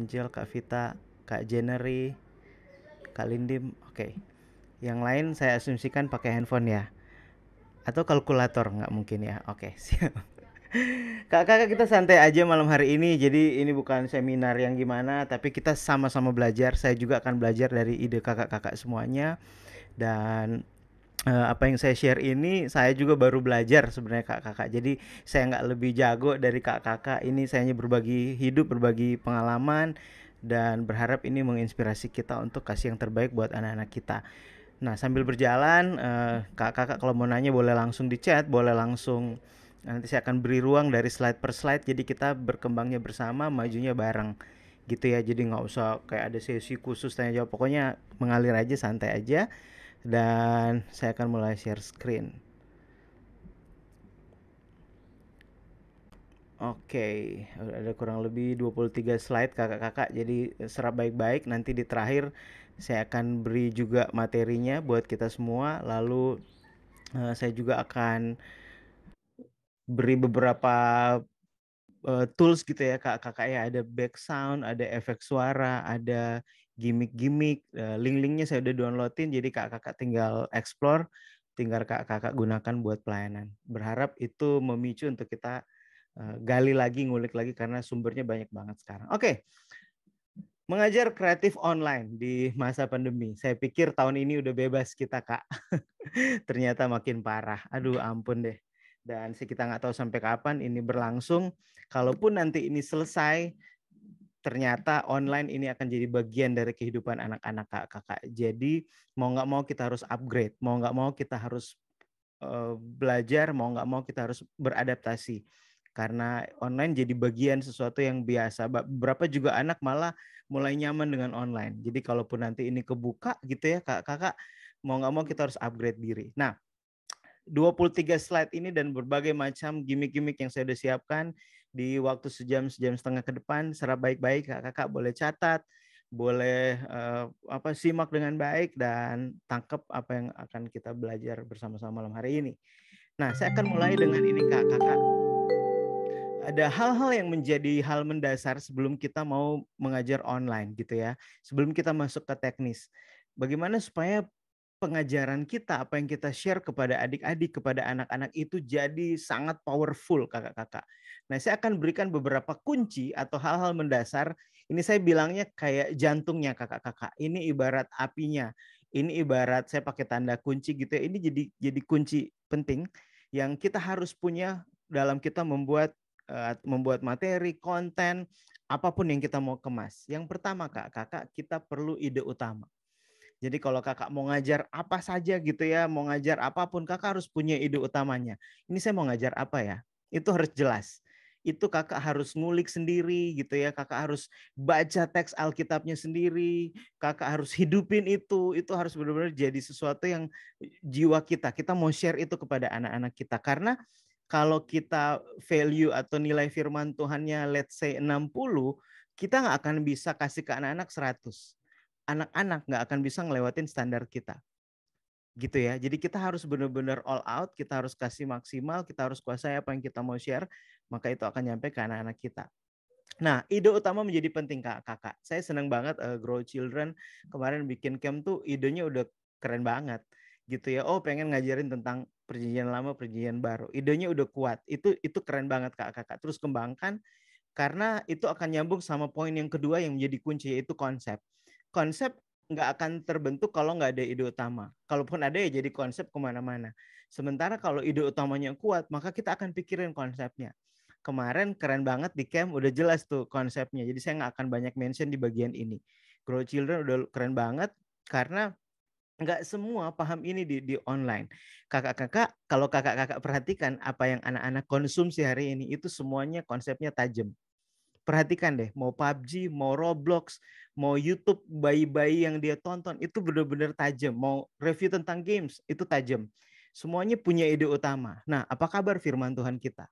Angel, Kak Vita, Kak Jenery, Kak Lindim. Oke. Okay. Yang lain saya asumsikan pakai handphone ya. Atau kalkulator nggak mungkin ya. Oke, okay, siap. Kakak-kakak kita santai aja malam hari ini. Jadi ini bukan seminar yang gimana, tapi kita sama-sama belajar. Saya juga akan belajar dari ide kakak-kakak semuanya. Dan Uh, apa yang saya share ini saya juga baru belajar sebenarnya kak kakak jadi saya nggak lebih jago dari kak kakak ini saya hanya berbagi hidup berbagi pengalaman dan berharap ini menginspirasi kita untuk kasih yang terbaik buat anak-anak kita nah sambil berjalan uh, kak kakak kalau mau nanya boleh langsung di chat boleh langsung nanti saya akan beri ruang dari slide per slide jadi kita berkembangnya bersama majunya bareng gitu ya jadi nggak usah kayak ada sesi khusus tanya jawab pokoknya mengalir aja santai aja dan saya akan mulai share screen. Oke, okay. ada kurang lebih 23 slide kakak-kakak jadi eh, serap baik-baik nanti di terakhir saya akan beri juga materinya buat kita semua lalu uh, saya juga akan beri beberapa uh, tools gitu ya kakak-kakak ya ada back sound, ada efek suara, ada gimmick-gimmick, eh, link-linknya saya udah downloadin, jadi kakak-kakak tinggal explore, tinggal kakak-kakak gunakan buat pelayanan. Berharap itu memicu untuk kita eh, gali lagi, ngulik lagi karena sumbernya banyak banget sekarang. Oke, okay. mengajar kreatif online di masa pandemi. Saya pikir tahun ini udah bebas kita kak, ternyata makin parah. Aduh ampun deh. Dan kita nggak tahu sampai kapan ini berlangsung. Kalaupun nanti ini selesai, ternyata online ini akan jadi bagian dari kehidupan anak-anak kakak. Jadi mau nggak mau kita harus upgrade, mau nggak mau kita harus belajar, mau nggak mau kita harus beradaptasi karena online jadi bagian sesuatu yang biasa. Berapa juga anak malah mulai nyaman dengan online. Jadi kalaupun nanti ini kebuka gitu ya kakak-kakak, mau nggak mau kita harus upgrade diri. Nah, 23 slide ini dan berbagai macam gimmick-gimmick yang saya sudah siapkan di waktu sejam sejam setengah ke depan secara baik-baik kakak-kakak boleh catat boleh uh, apa simak dengan baik dan tangkap apa yang akan kita belajar bersama-sama malam hari ini. Nah, saya akan mulai dengan ini kakak-kakak. Ada hal-hal yang menjadi hal mendasar sebelum kita mau mengajar online gitu ya. Sebelum kita masuk ke teknis. Bagaimana supaya pengajaran kita, apa yang kita share kepada adik-adik, kepada anak-anak itu jadi sangat powerful kakak-kakak. Nah, saya akan berikan beberapa kunci atau hal-hal mendasar. Ini saya bilangnya kayak jantungnya kakak-kakak. Ini ibarat apinya. Ini ibarat saya pakai tanda kunci gitu. Ya. Ini jadi jadi kunci penting yang kita harus punya dalam kita membuat eh, membuat materi, konten, apapun yang kita mau kemas. Yang pertama, Kak, Kakak kita perlu ide utama. Jadi kalau kakak mau ngajar apa saja gitu ya, mau ngajar apapun, kakak harus punya ide utamanya. Ini saya mau ngajar apa ya? Itu harus jelas itu kakak harus ngulik sendiri gitu ya kakak harus baca teks Alkitabnya sendiri kakak harus hidupin itu itu harus benar-benar jadi sesuatu yang jiwa kita kita mau share itu kepada anak-anak kita karena kalau kita value atau nilai firman Tuhannya let's say 60 kita nggak akan bisa kasih ke anak-anak 100 anak-anak nggak akan bisa ngelewatin standar kita gitu ya. Jadi kita harus benar-benar all out, kita harus kasih maksimal, kita harus kuasai apa yang kita mau share maka itu akan nyampe ke anak-anak kita. Nah, ide utama menjadi penting kak, kakak. Saya senang banget uh, Grow Children kemarin bikin camp tuh idenya udah keren banget gitu ya. Oh, pengen ngajarin tentang perjanjian lama, perjanjian baru. Idenya udah kuat. Itu itu keren banget kak kakak. Terus kembangkan karena itu akan nyambung sama poin yang kedua yang menjadi kunci yaitu konsep. Konsep nggak akan terbentuk kalau nggak ada ide utama. Kalaupun ada ya jadi konsep kemana-mana. Sementara kalau ide utamanya kuat, maka kita akan pikirin konsepnya kemarin keren banget di camp udah jelas tuh konsepnya. Jadi saya nggak akan banyak mention di bagian ini. Grow Children udah keren banget karena nggak semua paham ini di, di online. Kakak-kakak, kalau kakak-kakak perhatikan apa yang anak-anak konsumsi hari ini itu semuanya konsepnya tajam. Perhatikan deh, mau PUBG, mau Roblox, mau YouTube bayi-bayi yang dia tonton itu benar-benar tajam. Mau review tentang games itu tajam. Semuanya punya ide utama. Nah, apa kabar firman Tuhan kita?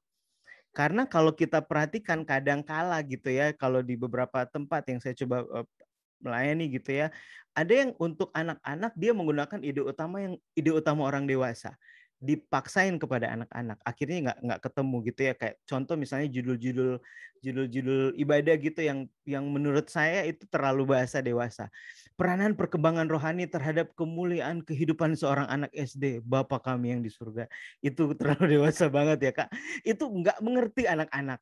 Karena kalau kita perhatikan kadang kala gitu ya, kalau di beberapa tempat yang saya coba melayani gitu ya, ada yang untuk anak-anak dia menggunakan ide utama yang ide utama orang dewasa dipaksain kepada anak-anak akhirnya nggak nggak ketemu gitu ya kayak contoh misalnya judul-judul judul-judul ibadah gitu yang yang menurut saya itu terlalu bahasa dewasa peranan perkembangan rohani terhadap kemuliaan kehidupan seorang anak SD Bapak kami yang di surga itu terlalu dewasa banget ya kak itu nggak mengerti anak-anak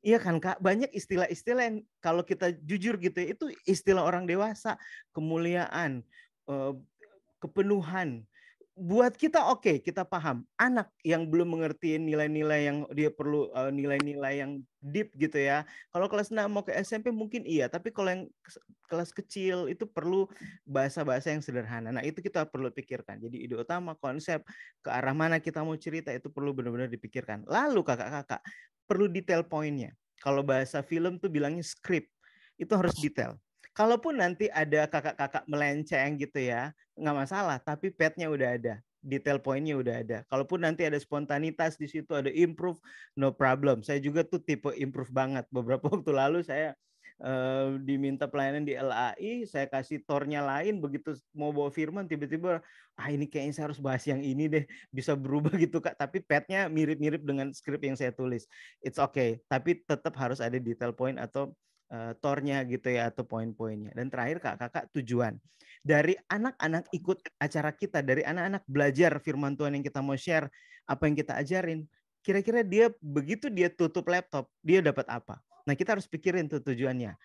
Iya kan kak, banyak istilah-istilah yang kalau kita jujur gitu ya, itu istilah orang dewasa, kemuliaan, eh, kepenuhan, buat kita oke, okay, kita paham. Anak yang belum mengerti nilai-nilai yang dia perlu eh, nilai-nilai uh, yang deep gitu ya. Kalau kelas 6 mau ke SMP mungkin iya, tapi kalau yang kelas kecil itu perlu bahasa-bahasa yang sederhana. Nah, itu kita perlu pikirkan. Jadi ide utama, konsep, ke arah mana kita mau cerita itu perlu benar-benar dipikirkan. Lalu kakak-kakak perlu detail poinnya. Kalau bahasa film tuh bilangnya script. Itu harus detail Kalaupun nanti ada kakak-kakak melenceng gitu ya, nggak masalah. Tapi petnya udah ada, detail poinnya udah ada. Kalaupun nanti ada spontanitas di situ, ada improve, no problem. Saya juga tuh tipe improve banget. Beberapa waktu lalu saya Uh, diminta pelayanan di LAI, saya kasih tornya lain, begitu mau bawa firman tiba-tiba, ah ini kayaknya saya harus bahas yang ini deh, bisa berubah gitu kak, tapi petnya mirip-mirip dengan skrip yang saya tulis. It's okay, tapi tetap harus ada detail point atau uh, tornya gitu ya atau poin-poinnya. Dan terakhir Kak Kakak tujuan dari anak-anak ikut acara kita, dari anak-anak belajar firman Tuhan yang kita mau share, apa yang kita ajarin, kira-kira dia begitu dia tutup laptop, dia dapat apa? Nah, kita harus pikirin tuh tujuannya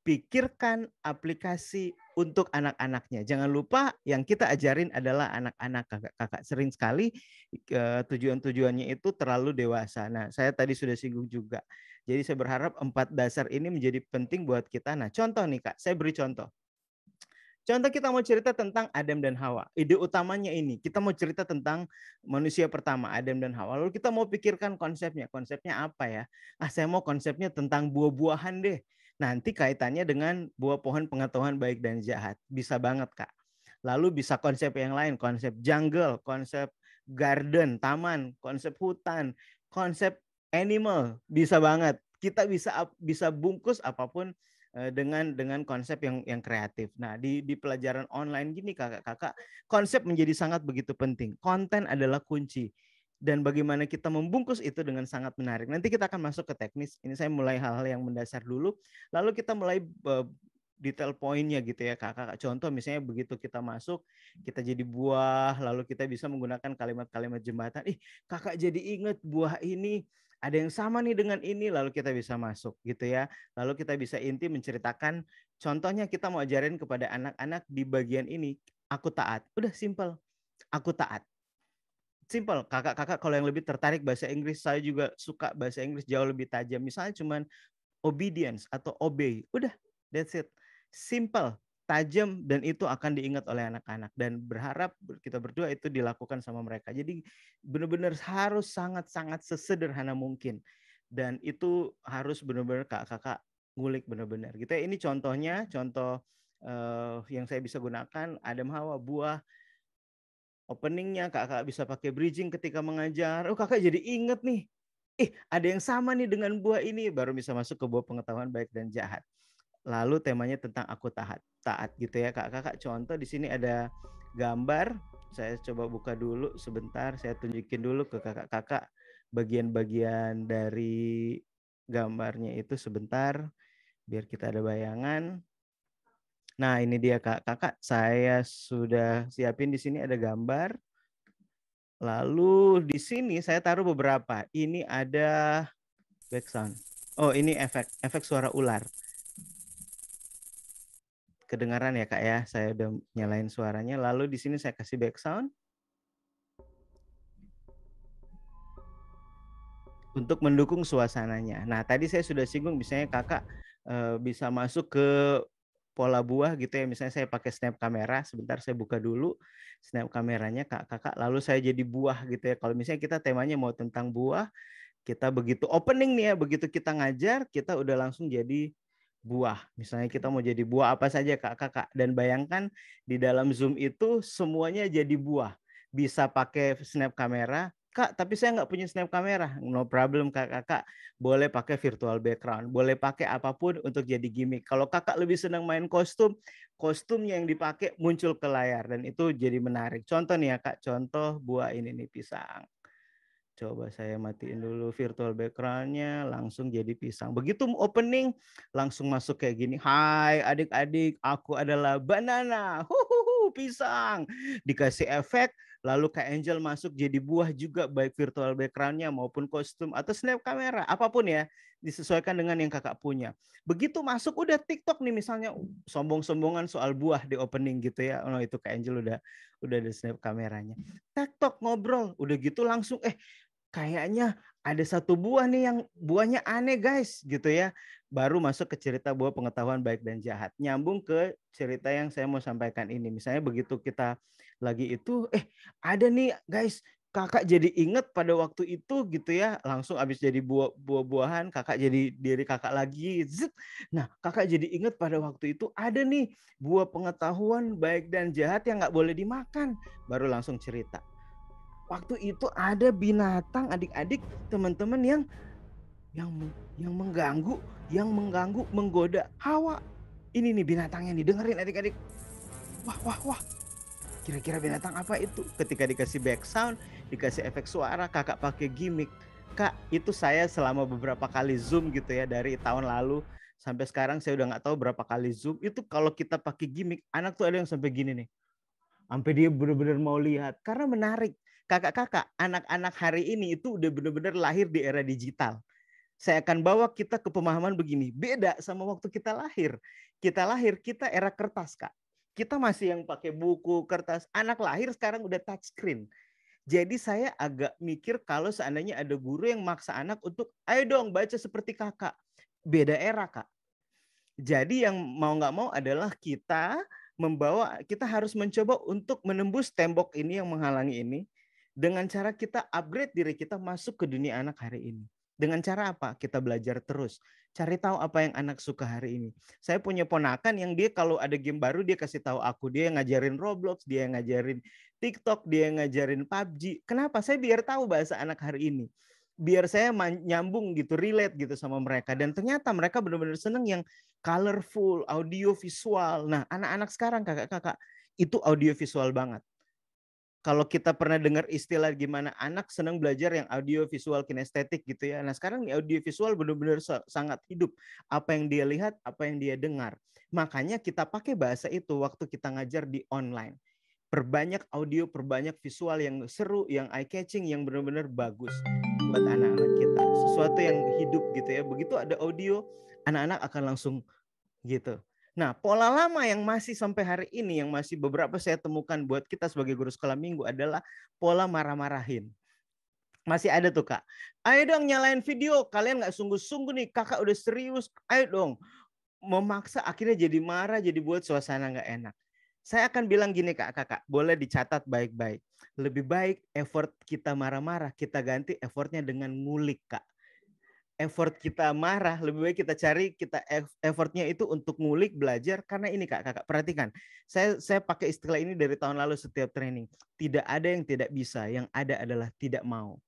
pikirkan aplikasi untuk anak-anaknya. Jangan lupa yang kita ajarin adalah anak-anak kakak-kakak. Sering sekali tujuan-tujuannya itu terlalu dewasa. Nah, saya tadi sudah singgung juga. Jadi saya berharap empat dasar ini menjadi penting buat kita. Nah, contoh nih Kak, saya beri contoh. Contoh kita mau cerita tentang Adam dan Hawa. Ide utamanya ini, kita mau cerita tentang manusia pertama, Adam dan Hawa. Lalu kita mau pikirkan konsepnya. Konsepnya apa ya? Ah, saya mau konsepnya tentang buah-buahan deh nanti kaitannya dengan buah pohon pengetahuan baik dan jahat. Bisa banget, Kak. Lalu bisa konsep yang lain, konsep jungle, konsep garden, taman, konsep hutan, konsep animal, bisa banget. Kita bisa bisa bungkus apapun eh, dengan dengan konsep yang yang kreatif. Nah, di di pelajaran online gini Kakak-kakak, konsep menjadi sangat begitu penting. Konten adalah kunci dan bagaimana kita membungkus itu dengan sangat menarik. Nanti kita akan masuk ke teknis. Ini saya mulai hal-hal yang mendasar dulu, lalu kita mulai eh, detail poinnya gitu ya kakak. Contoh misalnya begitu kita masuk, kita jadi buah, lalu kita bisa menggunakan kalimat-kalimat jembatan. Ih kakak jadi ingat buah ini ada yang sama nih dengan ini, lalu kita bisa masuk gitu ya. Lalu kita bisa inti menceritakan, contohnya kita mau ajarin kepada anak-anak di bagian ini, aku taat. Udah simple, aku taat simple kakak-kakak kalau yang lebih tertarik bahasa Inggris saya juga suka bahasa Inggris jauh lebih tajam misalnya cuman obedience atau obey udah that's it simple tajam dan itu akan diingat oleh anak-anak dan berharap kita berdua itu dilakukan sama mereka jadi benar-benar harus sangat-sangat sesederhana mungkin dan itu harus benar-benar kakak-kakak ngulik benar-benar gitu ya ini contohnya contoh uh, yang saya bisa gunakan Adam Hawa buah openingnya, kakak bisa pakai bridging ketika mengajar. Oh kakak jadi inget nih, eh ada yang sama nih dengan buah ini, baru bisa masuk ke buah pengetahuan baik dan jahat. Lalu temanya tentang aku taat, taat gitu ya kak. Kakak contoh di sini ada gambar, saya coba buka dulu sebentar, saya tunjukin dulu ke kakak-kakak bagian-bagian dari gambarnya itu sebentar biar kita ada bayangan. Nah, ini dia Kak. Kakak, saya sudah siapin di sini ada gambar. Lalu di sini saya taruh beberapa. Ini ada background. Oh, ini efek efek suara ular. Kedengaran ya, Kak ya. Saya udah nyalain suaranya. Lalu di sini saya kasih background. Untuk mendukung suasananya. Nah, tadi saya sudah singgung misalnya Kakak eh, bisa masuk ke pola buah gitu ya misalnya saya pakai snap kamera sebentar saya buka dulu snap kameranya kak kakak lalu saya jadi buah gitu ya kalau misalnya kita temanya mau tentang buah kita begitu opening nih ya begitu kita ngajar kita udah langsung jadi buah misalnya kita mau jadi buah apa saja kak kakak dan bayangkan di dalam zoom itu semuanya jadi buah bisa pakai snap kamera Kak, tapi saya nggak punya snap kamera. No problem kak, kakak. Boleh pakai virtual background, boleh pakai apapun untuk jadi gimmick. Kalau kakak lebih senang main kostum, kostumnya yang dipakai muncul ke layar dan itu jadi menarik. Contoh nih ya kak, contoh buah ini nih pisang. Coba saya matiin dulu virtual backgroundnya, langsung jadi pisang. Begitu opening, langsung masuk kayak gini. Hai adik-adik, aku adalah banana. Huhuhu, pisang. Dikasih efek, Lalu Kak Angel masuk jadi buah juga baik virtual backgroundnya maupun kostum atau snap kamera apapun ya disesuaikan dengan yang kakak punya. Begitu masuk udah TikTok nih misalnya sombong-sombongan soal buah di opening gitu ya. Oh itu Kak Angel udah udah ada snap kameranya. TikTok ngobrol udah gitu langsung eh kayaknya ada satu buah nih yang buahnya aneh guys gitu ya baru masuk ke cerita bahwa pengetahuan baik dan jahat. Nyambung ke cerita yang saya mau sampaikan ini. Misalnya begitu kita lagi itu, eh ada nih guys, kakak jadi inget pada waktu itu gitu ya. Langsung abis jadi buah, buah-buahan, kakak jadi diri kakak lagi. Zit. Nah kakak jadi inget pada waktu itu ada nih buah pengetahuan baik dan jahat yang nggak boleh dimakan. Baru langsung cerita. Waktu itu ada binatang adik-adik teman-teman yang yang yang mengganggu, yang mengganggu, menggoda Hawa. Ini nih binatangnya nih, dengerin adik-adik. Wah, wah, wah. Kira-kira binatang apa itu? Ketika dikasih back sound, dikasih efek suara, kakak pakai gimmick. Kak, itu saya selama beberapa kali Zoom gitu ya dari tahun lalu sampai sekarang saya udah nggak tahu berapa kali Zoom. Itu kalau kita pakai gimmick, anak tuh ada yang sampai gini nih. Sampai dia benar-benar mau lihat karena menarik. Kakak-kakak, anak-anak hari ini itu udah benar-benar lahir di era digital saya akan bawa kita ke pemahaman begini. Beda sama waktu kita lahir. Kita lahir, kita era kertas, Kak. Kita masih yang pakai buku, kertas. Anak lahir sekarang udah touch screen. Jadi saya agak mikir kalau seandainya ada guru yang maksa anak untuk, ayo dong baca seperti kakak. Beda era, Kak. Jadi yang mau nggak mau adalah kita membawa, kita harus mencoba untuk menembus tembok ini yang menghalangi ini dengan cara kita upgrade diri kita masuk ke dunia anak hari ini. Dengan cara apa? Kita belajar terus. Cari tahu apa yang anak suka hari ini. Saya punya ponakan yang dia kalau ada game baru dia kasih tahu aku. Dia yang ngajarin Roblox, dia yang ngajarin TikTok, dia yang ngajarin PUBG. Kenapa? Saya biar tahu bahasa anak hari ini biar saya nyambung gitu, relate gitu sama mereka. Dan ternyata mereka benar-benar seneng yang colorful, audio visual. Nah, anak-anak sekarang kakak-kakak itu audio visual banget kalau kita pernah dengar istilah gimana anak senang belajar yang audiovisual kinestetik gitu ya. Nah sekarang audio audiovisual benar-benar sangat hidup. Apa yang dia lihat, apa yang dia dengar. Makanya kita pakai bahasa itu waktu kita ngajar di online. Perbanyak audio, perbanyak visual yang seru, yang eye-catching, yang benar-benar bagus buat anak-anak kita. Sesuatu yang hidup gitu ya. Begitu ada audio, anak-anak akan langsung gitu Nah, pola lama yang masih sampai hari ini, yang masih beberapa saya temukan buat kita sebagai guru sekolah minggu adalah pola marah-marahin. Masih ada tuh kak. Ayo dong nyalain video. Kalian nggak sungguh-sungguh nih. Kakak udah serius. Ayo dong. Memaksa akhirnya jadi marah, jadi buat suasana nggak enak. Saya akan bilang gini kak, kakak boleh dicatat baik-baik. Lebih baik effort kita marah-marah, kita ganti effortnya dengan ngulik kak effort kita marah, lebih baik kita cari kita effortnya itu untuk ngulik belajar karena ini kak kakak perhatikan saya saya pakai istilah ini dari tahun lalu setiap training tidak ada yang tidak bisa yang ada adalah tidak mau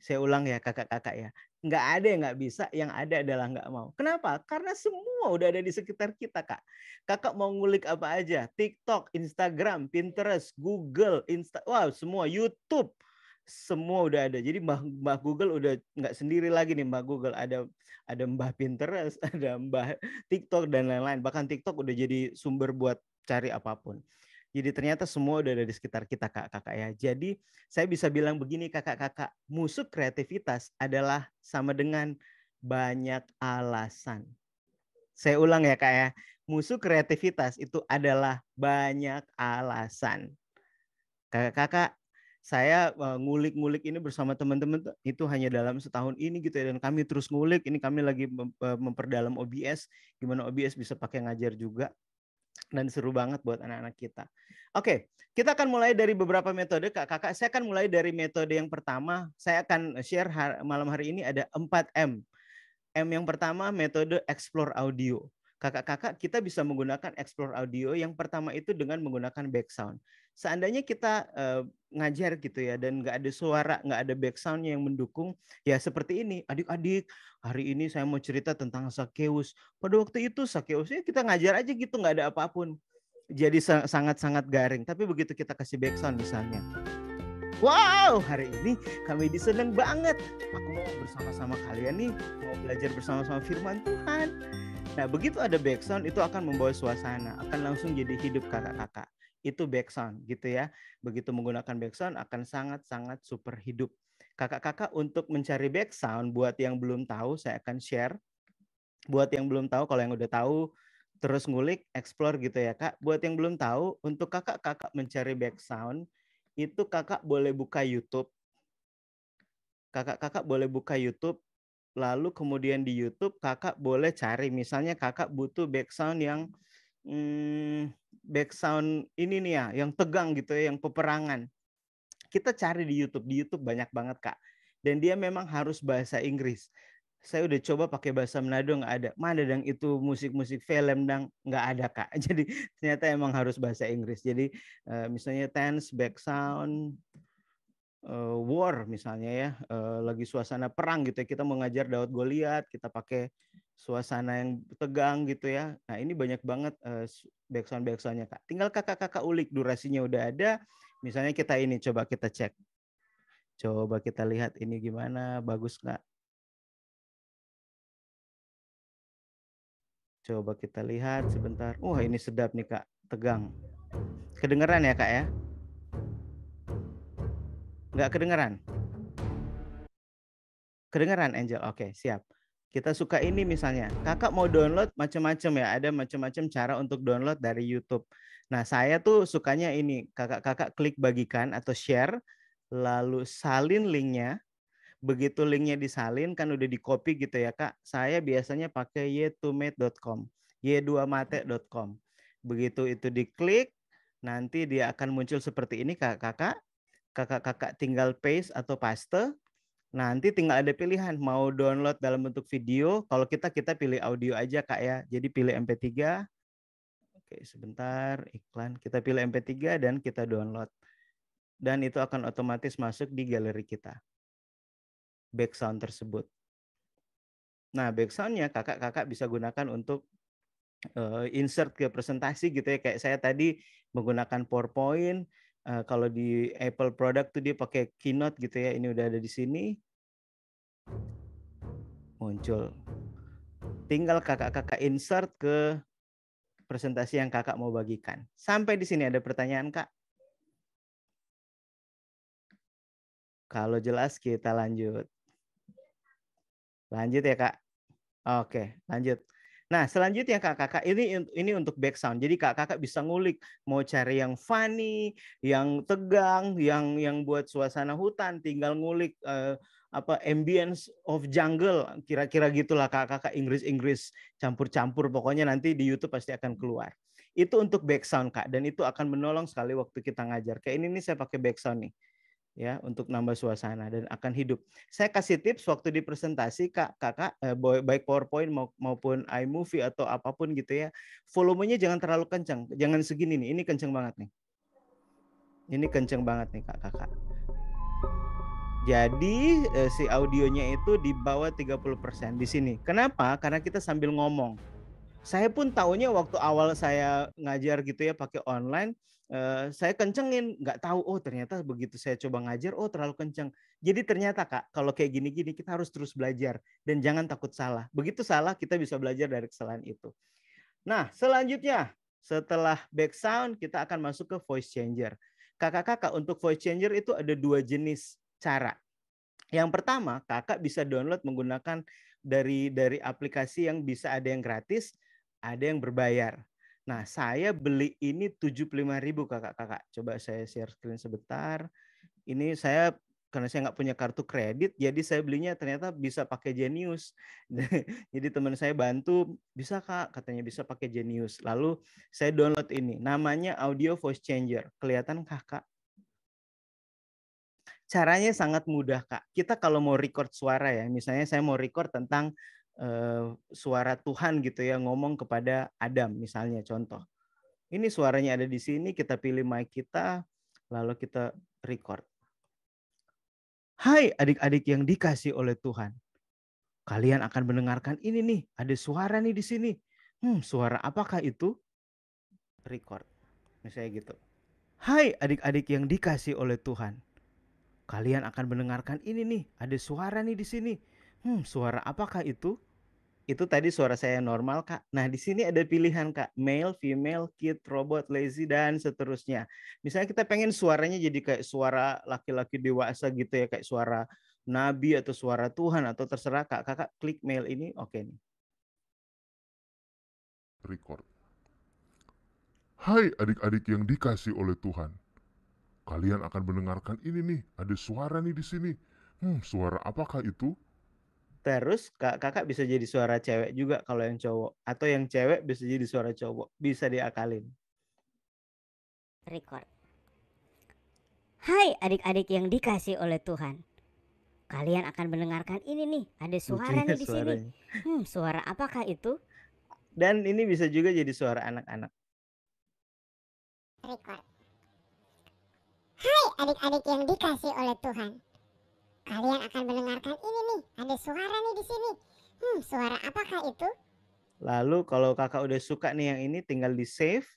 saya ulang ya kakak-kakak ya nggak ada yang nggak bisa yang ada adalah nggak mau kenapa karena semua udah ada di sekitar kita kak kakak mau ngulik apa aja TikTok Instagram Pinterest Google Insta wow semua YouTube semua udah ada. Jadi Mbah, Mbah Google udah nggak sendiri lagi nih Mbah Google. Ada ada Mbah Pinterest, ada Mbah TikTok dan lain-lain. Bahkan TikTok udah jadi sumber buat cari apapun. Jadi ternyata semua udah ada di sekitar kita kakak-kakak ya. Jadi saya bisa bilang begini kakak-kakak, musuh kreativitas adalah sama dengan banyak alasan. Saya ulang ya kak ya, musuh kreativitas itu adalah banyak alasan. Kakak-kakak saya ngulik-ngulik ini bersama teman-teman itu hanya dalam setahun ini gitu ya dan kami terus ngulik ini kami lagi memperdalam OBS gimana OBS bisa pakai ngajar juga dan seru banget buat anak-anak kita. Oke, kita akan mulai dari beberapa metode Kak Kakak. Saya akan mulai dari metode yang pertama. Saya akan share malam hari ini ada 4M. M yang pertama metode explore audio kakak-kakak kita bisa menggunakan explore audio yang pertama itu dengan menggunakan background. Seandainya kita uh, ngajar gitu ya dan nggak ada suara, nggak ada backgroundnya yang mendukung, ya seperti ini. Adik-adik, hari ini saya mau cerita tentang Sakeus. Pada waktu itu Sakeusnya kita ngajar aja gitu, nggak ada apapun. Jadi sangat-sangat garing. Tapi begitu kita kasih background misalnya, Wow, hari ini kami diseneng banget. Aku mau bersama-sama kalian nih, mau belajar bersama-sama firman Tuhan Nah, begitu ada background itu akan membawa suasana, akan langsung jadi hidup kakak-kakak Itu background gitu ya. Begitu menggunakan background akan sangat-sangat super hidup. Kakak-kakak untuk mencari background buat yang belum tahu saya akan share. Buat yang belum tahu kalau yang udah tahu terus ngulik, explore gitu ya, Kak. Buat yang belum tahu untuk kakak-kakak mencari background itu kakak boleh buka YouTube kakak-kakak boleh buka YouTube lalu kemudian di YouTube kakak boleh cari misalnya kakak butuh background yang hmm, background ini nih ya yang tegang gitu ya yang peperangan kita cari di YouTube di YouTube banyak banget kak dan dia memang harus bahasa Inggris saya udah coba pakai bahasa Manado nggak ada mana dan itu musik-musik film dan nggak ada kak jadi ternyata emang harus bahasa Inggris jadi eh, misalnya tense background uh, war misalnya ya, uh, lagi suasana perang gitu ya, kita mengajar Daud Goliat, kita pakai suasana yang tegang gitu ya. Nah, ini banyak banget uh, eh, backsound backsoundnya Kak. Tinggal Kakak-kakak ulik durasinya udah ada. Misalnya kita ini coba kita cek. Coba kita lihat ini gimana, bagus nggak? Coba kita lihat sebentar. Wah, oh, ini sedap nih Kak, tegang. Kedengeran ya Kak ya? Nggak kedengeran? Kedengeran Angel? Oke, okay, siap. Kita suka ini misalnya. Kakak mau download macam-macam ya. Ada macam-macam cara untuk download dari YouTube. Nah, saya tuh sukanya ini. Kakak-kakak klik bagikan atau share. Lalu salin linknya. Begitu linknya disalin, kan udah di copy gitu ya, Kak. Saya biasanya pakai y2mate.com. y2mate.com. Begitu itu diklik, nanti dia akan muncul seperti ini, kak kakak kakak-kakak tinggal paste atau paste. Nanti tinggal ada pilihan mau download dalam bentuk video. Kalau kita kita pilih audio aja kak ya. Jadi pilih MP3. Oke sebentar iklan. Kita pilih MP3 dan kita download. Dan itu akan otomatis masuk di galeri kita. Background tersebut. Nah backgroundnya kakak-kakak bisa gunakan untuk eh, insert ke presentasi gitu ya. Kayak saya tadi menggunakan PowerPoint uh, kalau di Apple product tuh dia pakai keynote gitu ya ini udah ada di sini muncul tinggal kakak-kakak insert ke presentasi yang kakak mau bagikan sampai di sini ada pertanyaan kak kalau jelas kita lanjut lanjut ya kak oke lanjut Nah, selanjutnya kakak-kakak ini ini untuk background. Jadi kakak-kakak bisa ngulik mau cari yang funny, yang tegang, yang yang buat suasana hutan, tinggal ngulik uh, apa ambience of jungle kira-kira gitulah kakak-kakak Inggris-Inggris campur-campur pokoknya nanti di YouTube pasti akan keluar. Itu untuk background Kak dan itu akan menolong sekali waktu kita ngajar. Kayak ini nih saya pakai background nih ya untuk nambah suasana dan akan hidup. Saya kasih tips waktu di presentasi Kak, Kakak eh, baik PowerPoint maupun iMovie atau apapun gitu ya. Volumenya jangan terlalu kencang, jangan segini nih. Ini kencang banget nih. Ini kencang banget nih Kak, Kakak. Jadi eh, si audionya itu di bawah 30% di sini. Kenapa? Karena kita sambil ngomong. Saya pun taunya waktu awal saya ngajar gitu ya pakai online Eh, saya kencengin nggak tahu oh ternyata begitu saya coba ngajar oh terlalu kenceng jadi ternyata kak kalau kayak gini-gini kita harus terus belajar dan jangan takut salah begitu salah kita bisa belajar dari kesalahan itu nah selanjutnya setelah back sound kita akan masuk ke voice changer kakak-kakak untuk voice changer itu ada dua jenis cara yang pertama kakak bisa download menggunakan dari dari aplikasi yang bisa ada yang gratis ada yang berbayar Nah, saya beli ini 75.000 kakak-kakak. Coba saya share screen sebentar. Ini saya karena saya nggak punya kartu kredit, jadi saya belinya ternyata bisa pakai Genius. jadi teman saya bantu, bisa kak, katanya bisa pakai Genius. Lalu saya download ini, namanya Audio Voice Changer. Kelihatan kakak. Caranya sangat mudah kak. Kita kalau mau record suara ya, misalnya saya mau record tentang uh, suara Tuhan gitu ya ngomong kepada Adam misalnya contoh. Ini suaranya ada di sini, kita pilih mic kita, lalu kita record. Hai adik-adik yang dikasih oleh Tuhan. Kalian akan mendengarkan ini nih, ada suara nih di sini. Hmm, suara apakah itu? Record. Misalnya gitu. Hai adik-adik yang dikasih oleh Tuhan. Kalian akan mendengarkan ini nih, ada suara nih di sini. Hmm, suara apakah itu? Itu tadi suara saya normal, Kak. Nah, di sini ada pilihan, Kak. Male, female, kid, robot, lazy, dan seterusnya. Misalnya kita pengen suaranya jadi kayak suara laki-laki dewasa gitu ya, kayak suara nabi atau suara Tuhan atau terserah Kak. Kakak klik male ini, oke okay nih. Record. Hai adik-adik yang dikasih oleh Tuhan. Kalian akan mendengarkan ini nih, ada suara nih di sini. Hmm, suara apakah itu? Terus kak kakak bisa jadi suara cewek juga kalau yang cowok atau yang cewek bisa jadi suara cowok bisa diakalin. Record. Hai adik-adik yang dikasih oleh Tuhan. Kalian akan mendengarkan ini nih, ada iya, suara nih di suaranya. sini. Hmm, suara apakah itu? Dan ini bisa juga jadi suara anak-anak. Record. Hai adik-adik yang dikasih oleh Tuhan. Kalian akan mendengarkan ini nih, ada suara nih di sini. Hmm, suara apakah itu? Lalu kalau kakak udah suka nih yang ini tinggal di save.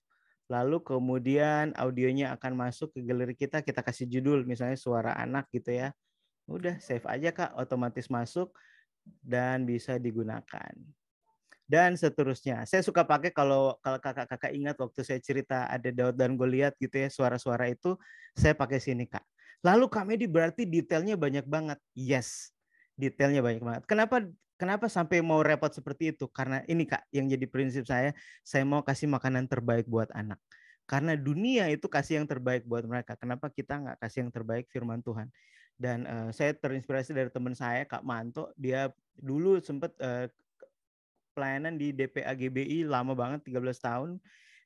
Lalu kemudian audionya akan masuk ke galeri kita, kita kasih judul misalnya suara anak gitu ya. Udah save aja kak, otomatis masuk dan bisa digunakan dan seterusnya. Saya suka pakai kalau kalau kakak-kakak ingat waktu saya cerita ada Daud dan Goliat gitu ya suara-suara itu saya pakai sini kak. Lalu KMD berarti detailnya banyak banget. Yes, detailnya banyak banget. Kenapa kenapa sampai mau repot seperti itu? Karena ini Kak yang jadi prinsip saya, saya mau kasih makanan terbaik buat anak. Karena dunia itu kasih yang terbaik buat mereka. Kenapa kita nggak kasih yang terbaik firman Tuhan? Dan uh, saya terinspirasi dari teman saya Kak Manto, dia dulu sempat uh, eh, pelayanan di DPA GBI lama banget 13 tahun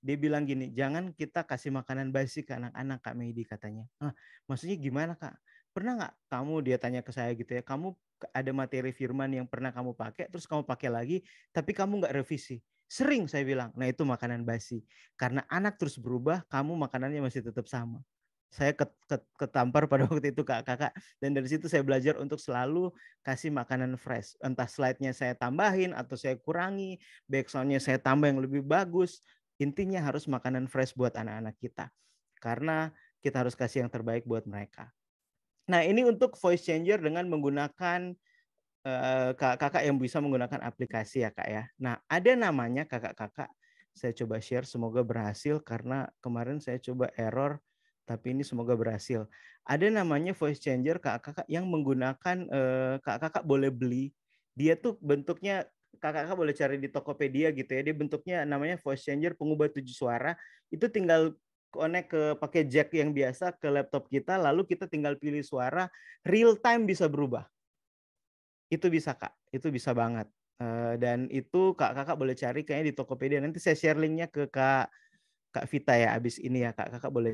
dia bilang gini, jangan kita kasih makanan basi ke anak-anak Kak Medi katanya. Ah, maksudnya gimana Kak? Pernah nggak kamu dia tanya ke saya gitu ya, kamu ada materi firman yang pernah kamu pakai, terus kamu pakai lagi, tapi kamu nggak revisi. Sering saya bilang, nah itu makanan basi. Karena anak terus berubah, kamu makanannya masih tetap sama. Saya ketampar pada waktu itu Kak kakak Dan dari situ saya belajar untuk selalu kasih makanan fresh. Entah slide-nya saya tambahin atau saya kurangi. Background-nya saya tambah yang lebih bagus. Intinya harus makanan fresh buat anak-anak kita. Karena kita harus kasih yang terbaik buat mereka. Nah, ini untuk voice changer dengan menggunakan uh, kakak-kakak yang bisa menggunakan aplikasi ya, Kak ya. Nah, ada namanya kakak-kakak. Saya coba share semoga berhasil karena kemarin saya coba error tapi ini semoga berhasil. Ada namanya voice changer kakak-kakak yang menggunakan eh, kakak-kakak boleh beli. Dia tuh bentuknya kakak-kakak boleh cari di Tokopedia gitu ya. Dia bentuknya namanya voice changer pengubah tujuh suara. Itu tinggal konek ke pakai jack yang biasa ke laptop kita lalu kita tinggal pilih suara real time bisa berubah. Itu bisa Kak, itu bisa banget. Eh, dan itu Kak-kakak boleh cari kayaknya di Tokopedia. Nanti saya share linknya ke Kak Kak Vita ya abis ini ya Kak. Kakak boleh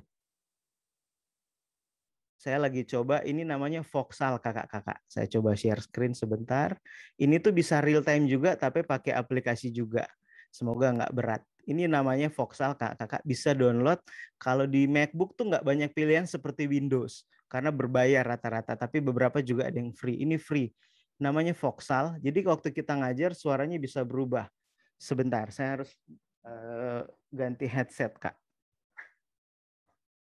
saya lagi coba ini namanya Voxal kakak-kakak. Saya coba share screen sebentar. Ini tuh bisa real time juga tapi pakai aplikasi juga. Semoga nggak berat. Ini namanya Voxal kakak-kakak bisa download. Kalau di MacBook tuh nggak banyak pilihan seperti Windows karena berbayar rata-rata. Tapi beberapa juga ada yang free. Ini free. Namanya Voxal. Jadi waktu kita ngajar suaranya bisa berubah. Sebentar, saya harus uh, ganti headset kak.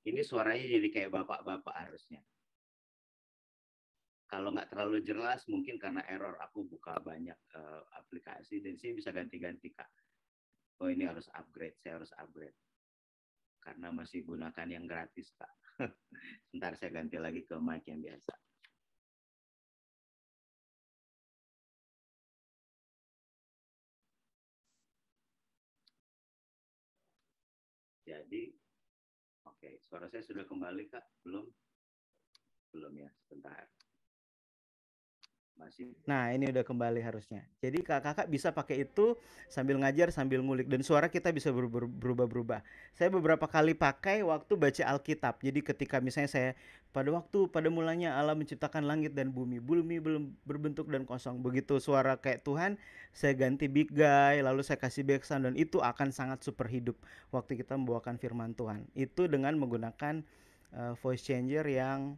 Ini suaranya jadi kayak bapak-bapak harusnya. Kalau nggak terlalu jelas, mungkin karena error aku buka banyak uh, aplikasi dan sini bisa ganti-ganti kak. Oh ini harus upgrade, saya harus upgrade karena masih gunakan yang gratis kak. Ntar saya ganti lagi ke mic yang biasa. Jadi Suara saya sudah kembali, Kak? Belum? Belum ya, sebentar. Masih. Nah, ini udah kembali harusnya. Jadi kakak-kakak bisa pakai itu sambil ngajar, sambil ngulik dan suara kita bisa berubah-berubah. Saya beberapa kali pakai waktu baca Alkitab. Jadi ketika misalnya saya pada waktu pada mulanya Allah menciptakan langit dan bumi, bumi belum berbentuk dan kosong. Begitu suara kayak Tuhan, saya ganti big guy, lalu saya kasih back sound dan itu akan sangat super hidup waktu kita membawakan firman Tuhan. Itu dengan menggunakan uh, voice changer yang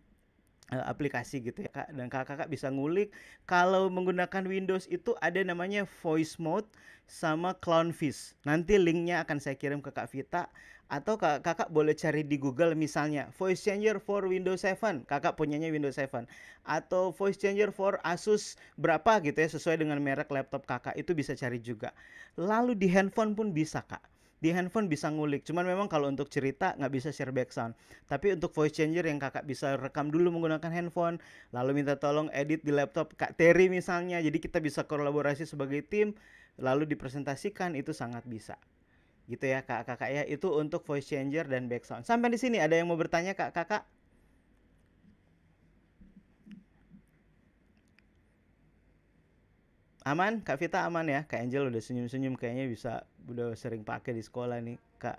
Eh, aplikasi gitu ya kak dan kakak-kakak bisa ngulik kalau menggunakan Windows itu ada namanya voice mode sama clownfish nanti linknya akan saya kirim ke kak Vita atau kak kakak boleh cari di Google misalnya voice changer for Windows 7 kakak punyanya Windows 7 atau voice changer for Asus berapa gitu ya sesuai dengan merek laptop kakak itu bisa cari juga lalu di handphone pun bisa kak di handphone bisa ngulik cuman memang kalau untuk cerita nggak bisa share background, tapi untuk voice changer yang kakak bisa rekam dulu menggunakan handphone lalu minta tolong edit di laptop kak Terry misalnya jadi kita bisa kolaborasi sebagai tim lalu dipresentasikan itu sangat bisa gitu ya kak kakak ya itu untuk voice changer dan background. sampai di sini ada yang mau bertanya kak kakak aman kak Vita aman ya kak Angel udah senyum senyum kayaknya bisa udah sering pakai di sekolah nih kak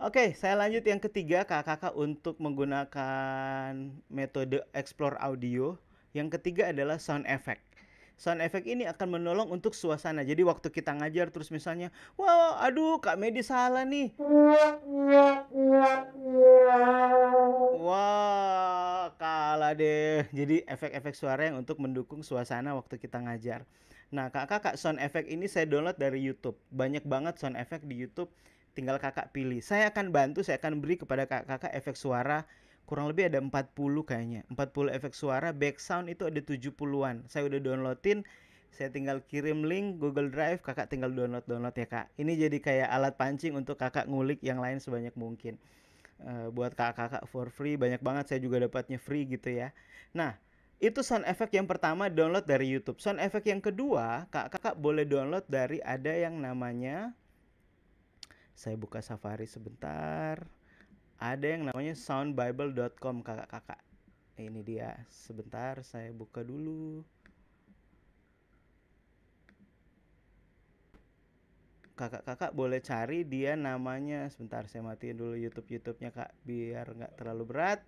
Oke, saya lanjut yang ketiga kak kakak untuk menggunakan metode explore audio. Yang ketiga adalah sound effect sound effect ini akan menolong untuk suasana. Jadi waktu kita ngajar terus misalnya, wah wow, aduh Kak Medi salah nih. Wah, wow, kalah deh. Jadi efek-efek suara yang untuk mendukung suasana waktu kita ngajar. Nah, kakak-kakak sound effect ini saya download dari YouTube. Banyak banget sound effect di YouTube. Tinggal kakak pilih. Saya akan bantu, saya akan beri kepada kakak-kakak efek suara kurang lebih ada 40 kayaknya 40 efek suara back sound itu ada 70-an saya udah downloadin saya tinggal kirim link Google Drive kakak tinggal download download ya kak ini jadi kayak alat pancing untuk kakak ngulik yang lain sebanyak mungkin uh, buat kakak-kakak for free banyak banget saya juga dapatnya free gitu ya nah itu sound effect yang pertama download dari YouTube sound effect yang kedua kakak-kakak boleh download dari ada yang namanya saya buka Safari sebentar ada yang namanya soundbible.com kakak-kakak eh, ini dia sebentar saya buka dulu kakak-kakak boleh cari dia namanya sebentar saya matiin dulu YouTube YouTube-nya kak biar nggak terlalu berat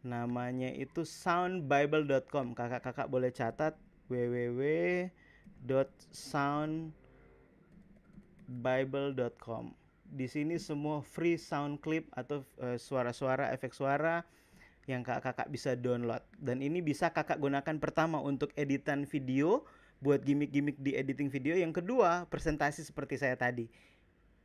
namanya itu soundbible.com kakak-kakak boleh catat www.soundbible.com di sini semua free sound clip atau eh, suara-suara uh, efek suara yang kakak-kakak bisa download dan ini bisa kakak gunakan pertama untuk editan video buat gimmick-gimmick di editing video yang kedua presentasi seperti saya tadi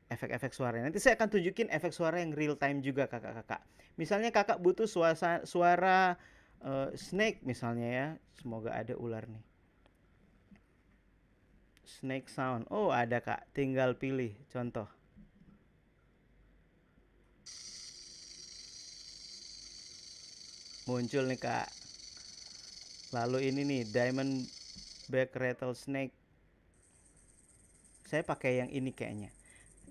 efek-efek suara nanti saya akan tunjukin efek suara yang real time juga kakak-kakak misalnya kakak butuh suasa, suara uh, snake misalnya ya semoga ada ular nih snake sound. Oh, ada Kak, tinggal pilih contoh. muncul nih kak lalu ini nih diamond back rattlesnake saya pakai yang ini kayaknya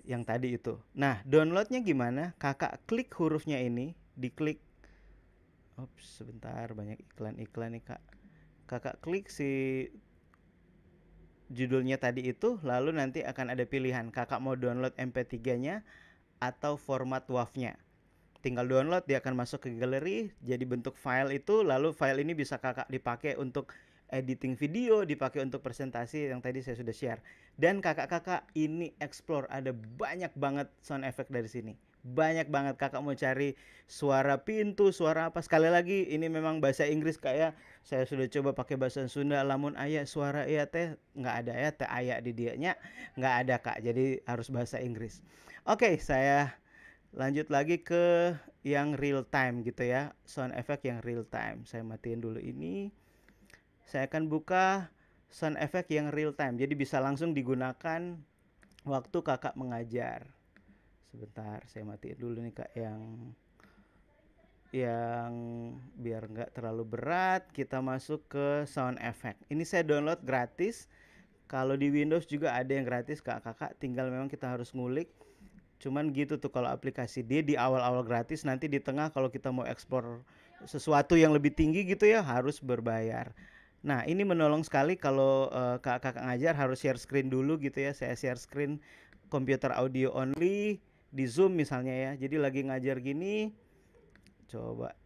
yang tadi itu nah downloadnya gimana kakak klik hurufnya ini diklik Ops, sebentar banyak iklan-iklan nih kak kakak klik si judulnya tadi itu lalu nanti akan ada pilihan kakak mau download mp3 nya atau format WAV nya tinggal download dia akan masuk ke galeri jadi bentuk file itu lalu file ini bisa kakak dipakai untuk editing video dipakai untuk presentasi yang tadi saya sudah share dan kakak-kakak ini explore ada banyak banget sound effect dari sini banyak banget kakak mau cari suara pintu suara apa sekali lagi ini memang bahasa Inggris kayak ya. saya sudah coba pakai bahasa Sunda lamun ayah suara ya teh nggak ada ya teh ayah di dianya nggak ada kak jadi harus bahasa Inggris oke okay, saya lanjut lagi ke yang real time gitu ya sound effect yang real time saya matiin dulu ini saya akan buka sound effect yang real time jadi bisa langsung digunakan waktu kakak mengajar sebentar saya matiin dulu nih kak yang yang biar nggak terlalu berat kita masuk ke sound effect ini saya download gratis kalau di Windows juga ada yang gratis kak kakak tinggal memang kita harus ngulik Cuman gitu tuh kalau aplikasi dia di awal-awal gratis nanti di tengah kalau kita mau ekspor sesuatu yang lebih tinggi gitu ya harus berbayar. Nah, ini menolong sekali kalau uh, eh, kakak ngajar harus share screen dulu gitu ya. Saya share screen komputer audio only di Zoom misalnya ya. Jadi lagi ngajar gini coba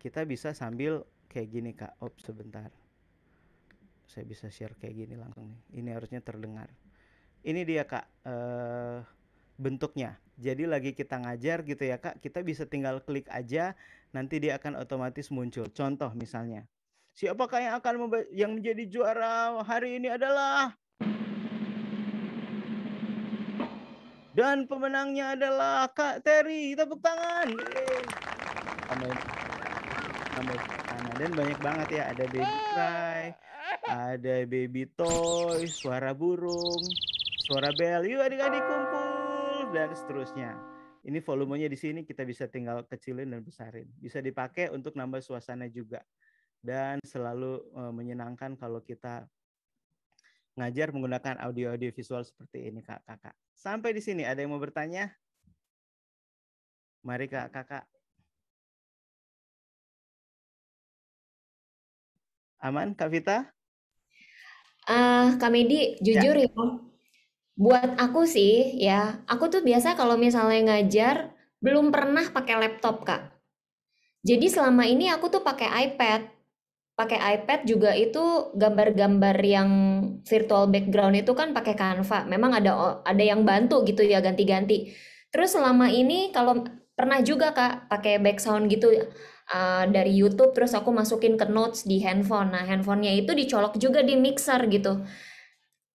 kita bisa sambil kayak gini Kak. Op sebentar. Saya bisa share kayak gini langsung nih. Ini harusnya terdengar ini dia kak uh, bentuknya jadi lagi kita ngajar gitu ya kak kita bisa tinggal klik aja nanti dia akan otomatis muncul contoh misalnya siapakah yang akan yang menjadi juara hari ini adalah dan pemenangnya adalah Kak Terry tepuk tangan amin amin dan banyak banget ya ada baby cry ah. ada baby toy suara burung suara bel, yuk adik-adik kumpul dan seterusnya. Ini volumenya di sini kita bisa tinggal kecilin dan besarin. Bisa dipakai untuk nambah suasana juga. Dan selalu eh, menyenangkan kalau kita ngajar menggunakan audio-audio visual seperti ini, Kak Kakak. Sampai di sini ada yang mau bertanya? Mari Kak Kakak. Aman, Kak Vita? Uh, Kak Medi, ya. jujur ya, ya buat aku sih ya, aku tuh biasa kalau misalnya ngajar belum pernah pakai laptop, Kak. Jadi selama ini aku tuh pakai iPad. Pakai iPad juga itu gambar-gambar yang virtual background itu kan pakai Canva. Memang ada ada yang bantu gitu ya ganti-ganti. Terus selama ini kalau pernah juga Kak pakai background gitu uh, dari YouTube terus aku masukin ke notes di handphone. Nah, handphonenya itu dicolok juga di mixer gitu.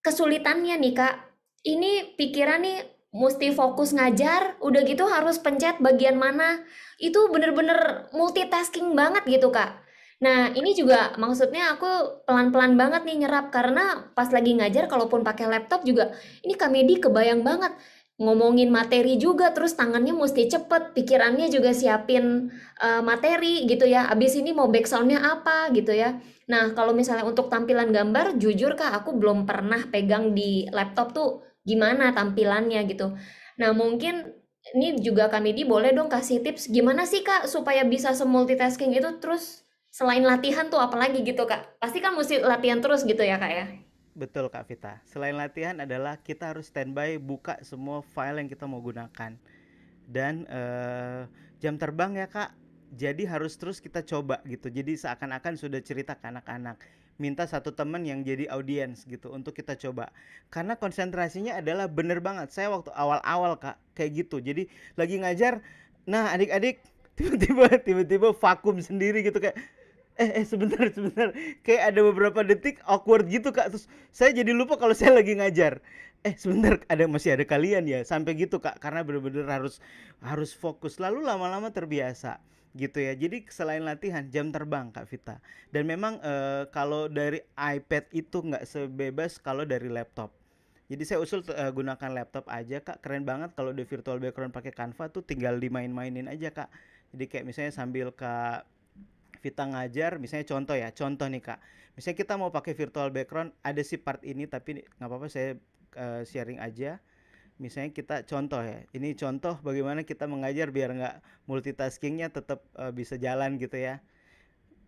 Kesulitannya nih Kak, ini pikiran nih mesti fokus ngajar, udah gitu harus pencet bagian mana. Itu bener-bener multitasking banget gitu, Kak. Nah, ini juga maksudnya aku pelan-pelan banget nih nyerap karena pas lagi ngajar kalaupun pakai laptop juga ini Kamedi kebayang banget ngomongin materi juga terus tangannya mesti cepet pikirannya juga siapin uh, materi gitu ya abis ini mau backsoundnya apa gitu ya nah kalau misalnya untuk tampilan gambar jujur kak aku belum pernah pegang di laptop tuh gimana tampilannya gitu. Nah, mungkin ini juga kami di boleh dong kasih tips gimana sih Kak supaya bisa semultitasking itu terus selain latihan tuh apalagi gitu Kak. Pasti kan mesti latihan terus gitu ya Kak ya. Betul Kak Vita. Selain latihan adalah kita harus standby buka semua file yang kita mau gunakan. Dan uh, jam terbang ya Kak jadi harus terus kita coba gitu. Jadi seakan-akan sudah cerita ke anak-anak minta satu teman yang jadi audiens gitu untuk kita coba karena konsentrasinya adalah bener banget saya waktu awal-awal kak kayak gitu jadi lagi ngajar nah adik-adik tiba-tiba tiba-tiba vakum sendiri gitu kayak eh eh sebentar sebentar kayak ada beberapa detik awkward gitu kak terus saya jadi lupa kalau saya lagi ngajar eh sebentar ada masih ada kalian ya sampai gitu kak karena bener-bener harus harus fokus lalu lama-lama terbiasa gitu ya. Jadi selain latihan jam terbang Kak Vita. Dan memang uh, kalau dari iPad itu nggak sebebas kalau dari laptop. Jadi saya usul uh, gunakan laptop aja kak, keren banget kalau di virtual background pakai Canva tuh tinggal dimain-mainin aja kak. Jadi kayak misalnya sambil kak Vita ngajar, misalnya contoh ya, contoh nih kak. Misalnya kita mau pakai virtual background, ada si part ini tapi nggak apa-apa saya uh, sharing aja misalnya kita contoh ya ini contoh bagaimana kita mengajar biar nggak multitaskingnya tetap e, eh, bisa jalan gitu ya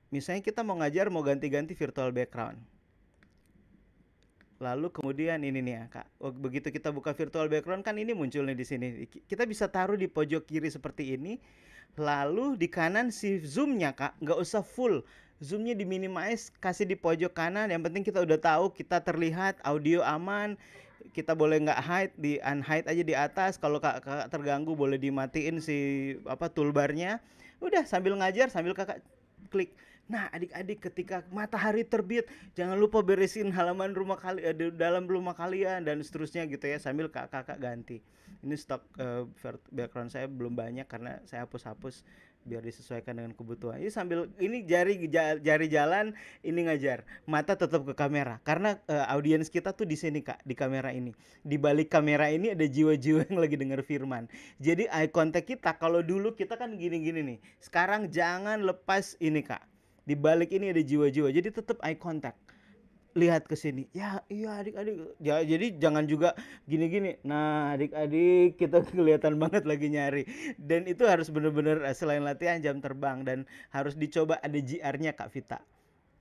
misalnya kita mau ngajar mau ganti-ganti virtual background lalu kemudian ini nih ya kak oh, begitu kita buka virtual background kan ini muncul nih di sini kita bisa taruh di pojok kiri seperti ini lalu di kanan si zoomnya kak nggak usah full zoomnya diminimalis kasih di pojok kanan yang penting kita udah tahu kita terlihat audio aman kita boleh nggak hide di unhide aja di atas kalau kakak, terganggu boleh dimatiin si apa toolbarnya udah sambil ngajar sambil kakak klik nah adik-adik ketika matahari terbit jangan lupa beresin halaman rumah kali eh, dalam rumah kalian dan seterusnya gitu ya sambil kakak-kakak ganti ini stok eh, background saya belum banyak karena saya hapus-hapus biar disesuaikan dengan kebutuhan. Ini sambil ini jari jari jalan, ini ngajar. Mata tetap ke kamera karena uh, audiens kita tuh di sini Kak, di kamera ini. Di balik kamera ini ada jiwa-jiwa yang lagi dengar firman. Jadi eye contact kita kalau dulu kita kan gini-gini nih. Sekarang jangan lepas ini Kak. Di balik ini ada jiwa-jiwa. Jadi tetap eye contact lihat ke sini ya iya adik-adik ya, jadi jangan juga gini-gini nah adik-adik kita kelihatan banget lagi nyari dan itu harus benar-benar eh, selain latihan jam terbang dan harus dicoba ada GR-nya Kak Vita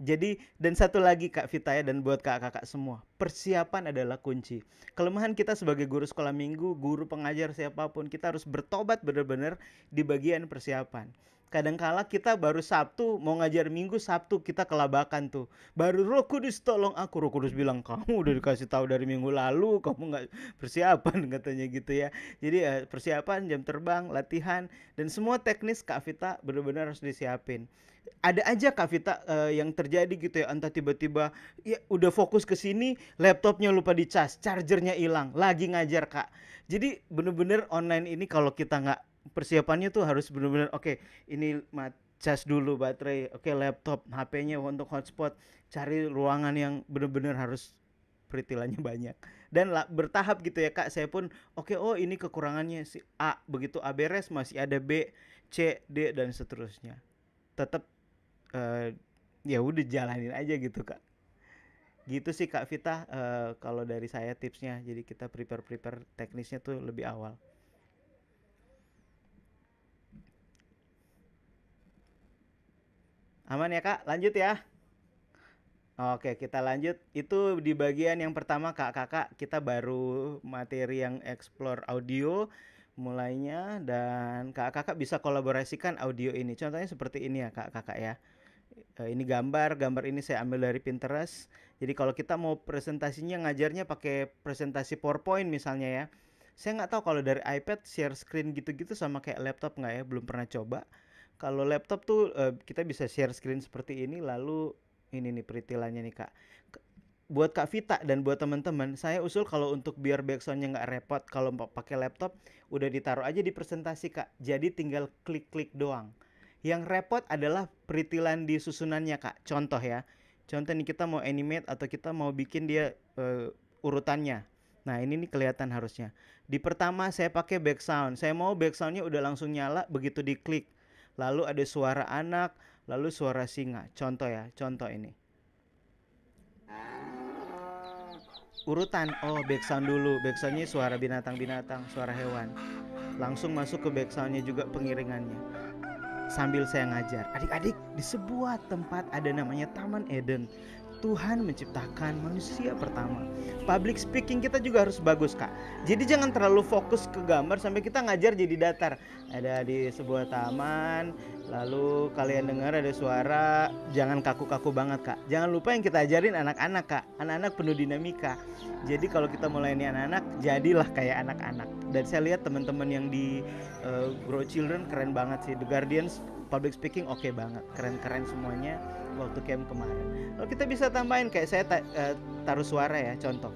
jadi dan satu lagi Kak Vita ya dan buat kakak-kakak semua, persiapan adalah kunci. Kelemahan kita sebagai guru sekolah minggu, guru pengajar siapapun, kita harus bertobat benar-benar di bagian persiapan. Kadangkala kita baru Sabtu mau ngajar Minggu Sabtu kita kelabakan tuh. Baru Roh Kudus tolong aku. Roh Kudus bilang kamu udah dikasih tahu dari minggu lalu kamu nggak persiapan katanya gitu ya. Jadi eh, persiapan jam terbang, latihan dan semua teknis Kak Vita benar-benar harus disiapin. Ada aja Kak Vita uh, yang terjadi gitu ya entah tiba-tiba ya udah fokus ke sini laptopnya lupa dicas, chargernya hilang, lagi ngajar Kak. Jadi bener-bener online ini kalau kita nggak persiapannya tuh harus benar-benar oke okay, ini mat dulu baterai, oke okay, laptop, HP-nya untuk hotspot, cari ruangan yang benar-benar harus peritilannya banyak dan lah, bertahap gitu ya kak saya pun oke okay, oh ini kekurangannya si A begitu A beres masih ada B C D dan seterusnya tetap uh, eh, ya udah jalanin aja gitu kak gitu sih kak Vita uh, eh, kalau dari saya tipsnya jadi kita prepare prepare teknisnya tuh lebih awal Aman ya kak, lanjut ya. Oke, kita lanjut. Itu di bagian yang pertama kak kakak kita baru materi yang explore audio mulainya dan kak kakak bisa kolaborasikan audio ini. Contohnya seperti ini ya kak kakak ya. Eh, ini gambar, gambar ini saya ambil dari Pinterest. Jadi kalau kita mau presentasinya ngajarnya pakai presentasi PowerPoint misalnya ya. Saya nggak tahu kalau dari iPad share screen gitu-gitu sama kayak laptop nggak ya, belum pernah coba kalau laptop tuh uh, kita bisa share screen seperti ini lalu ini nih peritilannya nih kak buat Kak Vita dan buat teman-teman, saya usul kalau untuk biar backsoundnya nggak repot kalau pakai laptop, udah ditaruh aja di presentasi Kak. Jadi tinggal klik-klik doang. Yang repot adalah peritilan di susunannya Kak. Contoh ya, contoh nih kita mau animate atau kita mau bikin dia uh, urutannya. Nah ini nih kelihatan harusnya. Di pertama saya pakai background. Saya mau backgroundnya udah langsung nyala begitu diklik lalu ada suara anak, lalu suara singa. Contoh ya, contoh ini. Urutan, oh backsound dulu, backsoundnya suara binatang-binatang, suara hewan. Langsung masuk ke backsoundnya juga pengiringannya. Sambil saya ngajar, adik-adik di sebuah tempat ada namanya Taman Eden. Tuhan menciptakan manusia pertama. Public speaking kita juga harus bagus kak. Jadi jangan terlalu fokus ke gambar sampai kita ngajar jadi datar. Ada di sebuah taman, lalu kalian dengar ada suara, jangan kaku-kaku banget kak. Jangan lupa yang kita ajarin anak-anak kak. Anak-anak penuh dinamika. Jadi kalau kita mulai nih anak-anak, jadilah kayak anak-anak. Dan saya lihat teman-teman yang di uh, Grow Children keren banget sih. The Guardians public speaking oke okay banget, keren-keren semuanya waktu camp kemarin. Kalau kita bisa tambahin kayak saya ta uh, taruh suara ya contoh.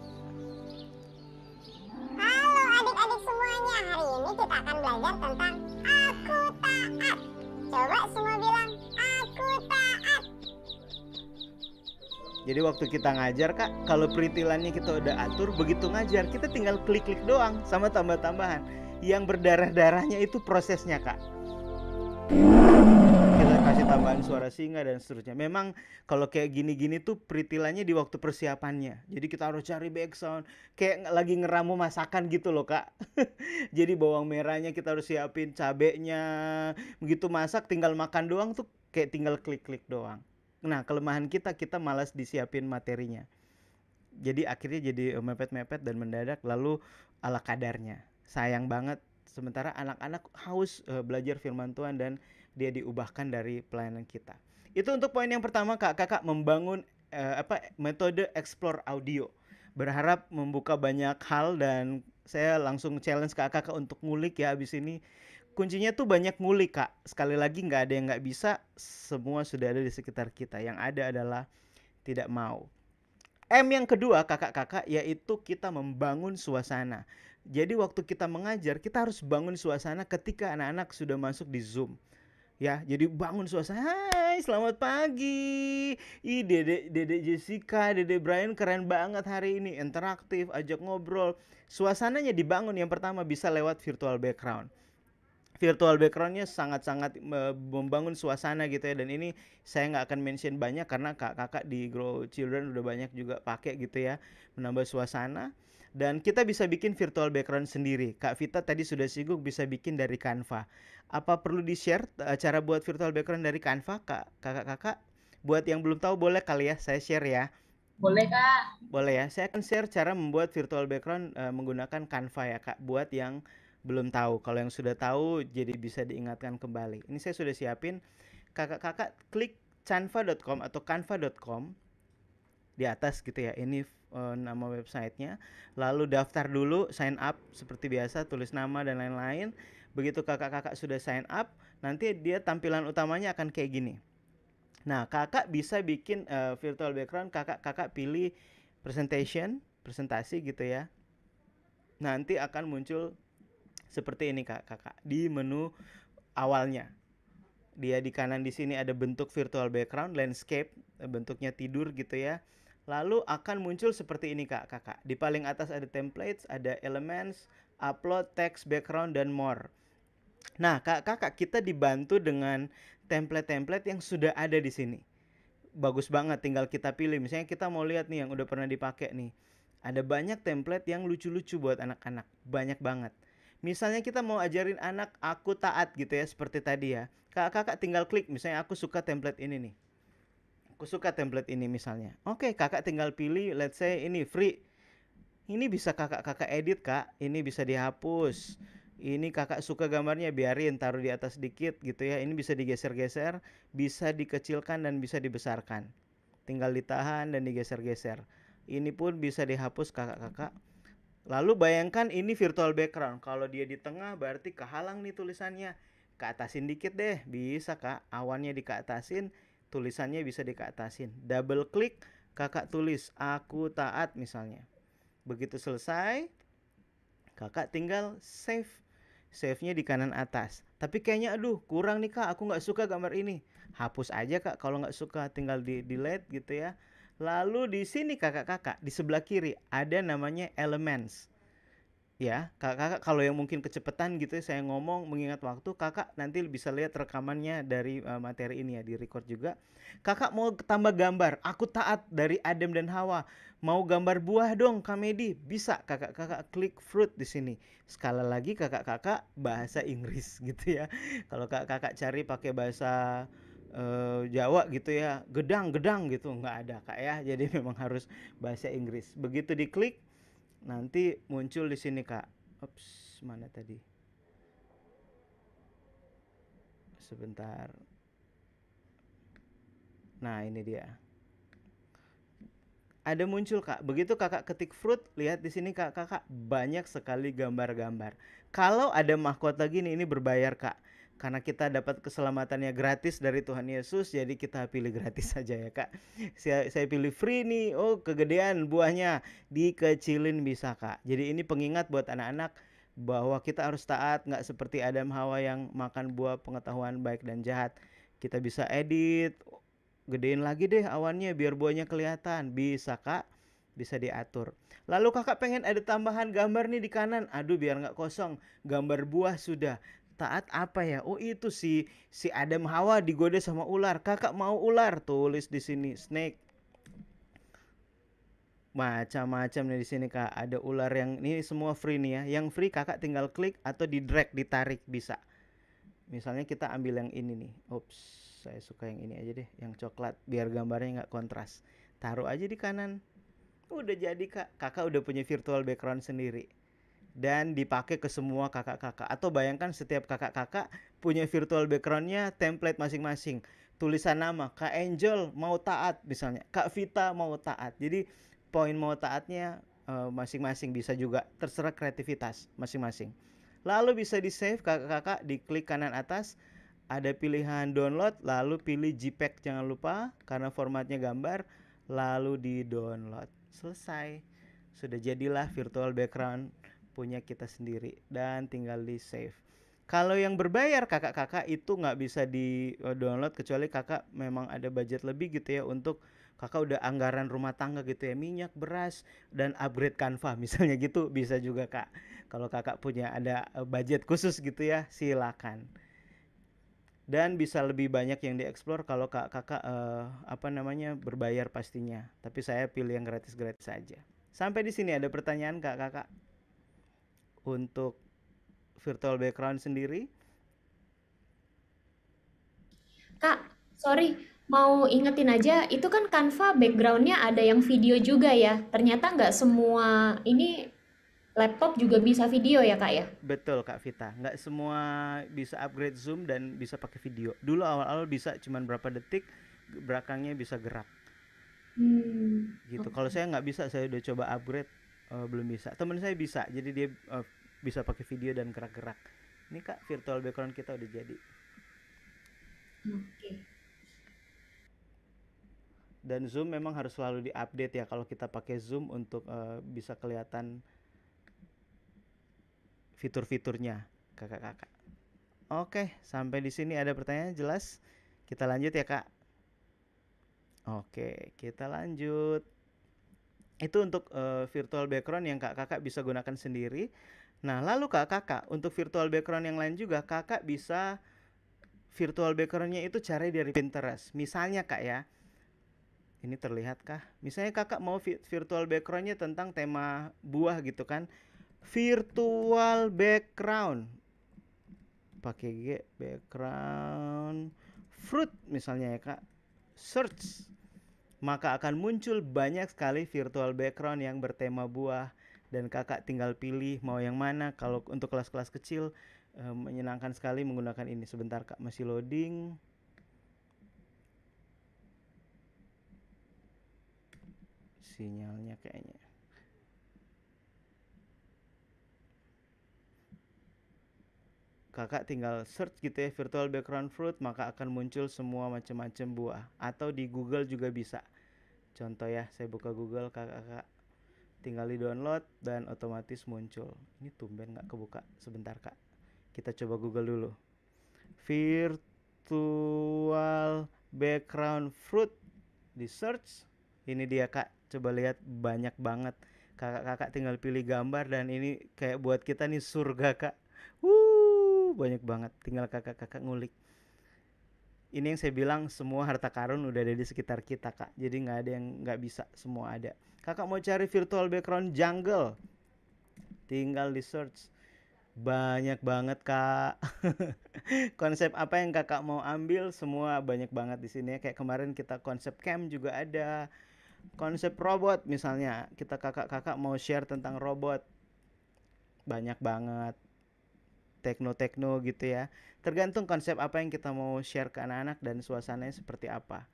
Halo adik-adik semuanya, hari ini kita akan belajar tentang aku taat. Coba semua bilang aku taat. Jadi waktu kita ngajar kak, kalau peritilannya kita udah atur, begitu ngajar kita tinggal klik-klik doang sama tambah-tambahan. Yang berdarah-darahnya itu prosesnya kak Tambahan suara singa dan seterusnya. Memang kalau kayak gini-gini tuh peritilannya di waktu persiapannya. Jadi kita harus cari background kayak lagi ngeramu masakan gitu loh, Kak. Jadi bawang merahnya kita harus siapin, cabenya. Begitu masak tinggal makan doang tuh kayak tinggal klik-klik doang. Nah, kelemahan kita kita malas disiapin materinya. Jadi akhirnya jadi mepet-mepet dan mendadak lalu ala kadarnya. Sayang banget sementara anak-anak haus uh, belajar firman Tuhan dan dia diubahkan dari pelayanan kita. Itu untuk poin yang pertama Kak. Kakak membangun eh, apa metode explore audio. Berharap membuka banyak hal dan saya langsung challenge Kak Kakak untuk ngulik ya abis ini. Kuncinya tuh banyak ngulik Kak. Sekali lagi nggak ada yang nggak bisa, semua sudah ada di sekitar kita. Yang ada adalah tidak mau. M yang kedua kakak-kakak yaitu kita membangun suasana. Jadi waktu kita mengajar kita harus bangun suasana ketika anak-anak sudah masuk di Zoom ya jadi bangun suasana hai selamat pagi ih dede dede Jessica dede Brian keren banget hari ini interaktif ajak ngobrol suasananya dibangun yang pertama bisa lewat virtual background virtual backgroundnya sangat-sangat membangun suasana gitu ya dan ini saya nggak akan mention banyak karena kakak-kakak di Grow Children udah banyak juga pakai gitu ya menambah suasana dan kita bisa bikin virtual background sendiri. Kak Vita tadi sudah singgung bisa bikin dari Canva. Apa perlu di-share e, cara buat virtual background dari Canva, Kak? Kakak-kakak, buat yang belum tahu boleh kali ya saya share ya. Boleh, Kak. Boleh ya. Saya akan share cara membuat virtual background uh, menggunakan Canva ya, Kak, buat yang belum tahu. Kalau yang sudah tahu jadi bisa diingatkan kembali. Ini saya sudah siapin. Kakak-kakak klik canva.com atau canva.com di atas gitu ya ini uh, nama websitenya lalu daftar dulu sign up seperti biasa tulis nama dan lain-lain begitu kakak-kakak sudah sign up nanti dia tampilan utamanya akan kayak gini nah kakak bisa bikin uh, virtual background kakak-kakak pilih presentation presentasi gitu ya nanti akan muncul seperti ini kak kakak di menu awalnya dia di kanan di sini ada bentuk virtual background landscape bentuknya tidur gitu ya lalu akan muncul seperti ini kak kakak di paling atas ada templates ada elements upload text background dan more nah kak kakak kita dibantu dengan template-template yang sudah ada di sini bagus banget tinggal kita pilih misalnya kita mau lihat nih yang udah pernah dipakai nih ada banyak template yang lucu-lucu buat anak-anak banyak banget misalnya kita mau ajarin anak aku taat gitu ya seperti tadi ya kakak-kakak tinggal klik misalnya aku suka template ini nih aku suka template ini misalnya oke okay, kakak tinggal pilih let's say ini free ini bisa kakak kakak edit kak ini bisa dihapus ini kakak suka gambarnya biarin taruh di atas dikit gitu ya ini bisa digeser-geser bisa dikecilkan dan bisa dibesarkan tinggal ditahan dan digeser-geser ini pun bisa dihapus kakak-kakak lalu bayangkan ini virtual background kalau dia di tengah berarti kehalang nih tulisannya keatasin dikit deh bisa kak awannya dikeatasin tulisannya bisa dikatasin Double klik, kakak tulis aku taat misalnya. Begitu selesai, kakak tinggal save. Save-nya di kanan atas. Tapi kayaknya aduh kurang nih kak, aku nggak suka gambar ini. Hapus aja kak, kalau nggak suka tinggal di delete gitu ya. Lalu di sini kakak-kakak di sebelah kiri ada namanya elements ya kakak kalau yang mungkin kecepatan gitu ya, saya ngomong mengingat waktu kakak nanti bisa lihat rekamannya dari uh, materi ini ya di record juga kakak mau tambah gambar aku taat dari Adam dan Hawa mau gambar buah dong kamedi bisa kakak kakak klik fruit di sini sekali lagi kakak kakak bahasa Inggris gitu ya kalau kakak kakak cari pakai bahasa uh, Jawa gitu ya gedang gedang gitu nggak ada kak ya jadi memang harus bahasa Inggris begitu diklik nanti muncul di sini kak ups mana tadi sebentar nah ini dia ada muncul kak begitu kakak ketik fruit lihat di sini kak kakak banyak sekali gambar-gambar kalau ada mahkota gini ini berbayar kak karena kita dapat keselamatannya gratis dari Tuhan Yesus jadi kita pilih gratis saja ya kak saya, saya pilih free nih oh kegedean buahnya dikecilin bisa kak jadi ini pengingat buat anak-anak bahwa kita harus taat nggak seperti Adam Hawa yang makan buah pengetahuan baik dan jahat kita bisa edit gedein lagi deh awannya biar buahnya kelihatan bisa kak bisa diatur. Lalu kakak pengen ada tambahan gambar nih di kanan. Aduh biar nggak kosong. Gambar buah sudah taat apa ya? Oh itu si si Adam Hawa digoda sama ular. Kakak mau ular tulis di sini snake. Macam-macam nih di sini kak. Ada ular yang ini semua free nih ya. Yang free kakak tinggal klik atau di drag ditarik bisa. Misalnya kita ambil yang ini nih. Oops, saya suka yang ini aja deh, yang coklat biar gambarnya nggak kontras. Taruh aja di kanan. Udah jadi kak. Kakak udah punya virtual background sendiri dan dipakai ke semua kakak-kakak atau bayangkan setiap kakak-kakak punya virtual backgroundnya template masing-masing tulisan nama Kak Angel mau taat misalnya Kak Vita mau taat jadi poin mau taatnya eh, masing-masing uh, bisa juga terserah kreativitas masing-masing lalu bisa di save kakak-kakak di klik kanan atas ada pilihan download lalu pilih JPEG jangan lupa karena formatnya gambar lalu di download selesai sudah jadilah virtual background punya kita sendiri dan tinggal di save. Kalau yang berbayar kakak-kakak itu nggak bisa di eh, download kecuali kakak memang ada budget lebih gitu ya untuk kakak udah anggaran rumah tangga gitu ya minyak beras dan upgrade kanva misalnya gitu bisa juga kak kalau kakak punya ada eh, budget khusus gitu ya silakan dan bisa lebih banyak yang dieksplor kalau kak kakak eh, apa namanya berbayar pastinya tapi saya pilih yang gratis-gratis saja sampai di sini ada pertanyaan kak kakak untuk virtual background sendiri? Kak, sorry, mau ingetin aja, itu kan Canva backgroundnya ada yang video juga ya. Ternyata nggak semua ini laptop juga bisa video ya kak ya? Betul kak Vita, nggak semua bisa upgrade zoom dan bisa pakai video. Dulu awal-awal bisa cuman berapa detik, belakangnya bisa gerak. Hmm. Gitu. Okay. Kalau saya nggak bisa, saya udah coba upgrade uh, belum bisa. Teman saya bisa, jadi dia uh, bisa pakai video dan gerak-gerak ini kak virtual background kita udah jadi dan zoom memang harus selalu diupdate ya kalau kita pakai zoom untuk uh, bisa kelihatan fitur-fiturnya kakak-kakak oke sampai di sini ada pertanyaan jelas kita lanjut ya kak oke kita lanjut itu untuk uh, virtual background yang kakak kakak bisa gunakan sendiri Nah, lalu Kak, Kakak untuk virtual background yang lain juga Kakak bisa virtual backgroundnya itu cari dari Pinterest. Misalnya Kak ya, ini terlihat kah? Misalnya kakak mau virtual backgroundnya tentang tema buah gitu kan? Virtual background, pakai G background fruit misalnya ya kak, search maka akan muncul banyak sekali virtual background yang bertema buah dan kakak tinggal pilih mau yang mana kalau untuk kelas-kelas kecil uh, menyenangkan sekali menggunakan ini sebentar kak masih loading sinyalnya kayaknya kakak tinggal search gitu ya virtual background fruit maka akan muncul semua macam-macam buah atau di Google juga bisa contoh ya saya buka Google kakak-kakak tinggal di download dan otomatis muncul ini tumben nggak kebuka sebentar kak kita coba google dulu virtual background fruit di search ini dia kak coba lihat banyak banget kakak-kakak tinggal pilih gambar dan ini kayak buat kita nih surga kak Wuh, banyak banget tinggal kakak-kakak ngulik ini yang saya bilang semua harta karun udah ada di sekitar kita kak jadi nggak ada yang nggak bisa semua ada kakak mau cari virtual background jungle tinggal di search banyak banget kak konsep apa yang kakak mau ambil semua banyak banget di sini kayak kemarin kita konsep camp juga ada konsep robot misalnya kita kakak-kakak mau share tentang robot banyak banget tekno-tekno gitu ya tergantung konsep apa yang kita mau share ke anak-anak dan suasananya seperti apa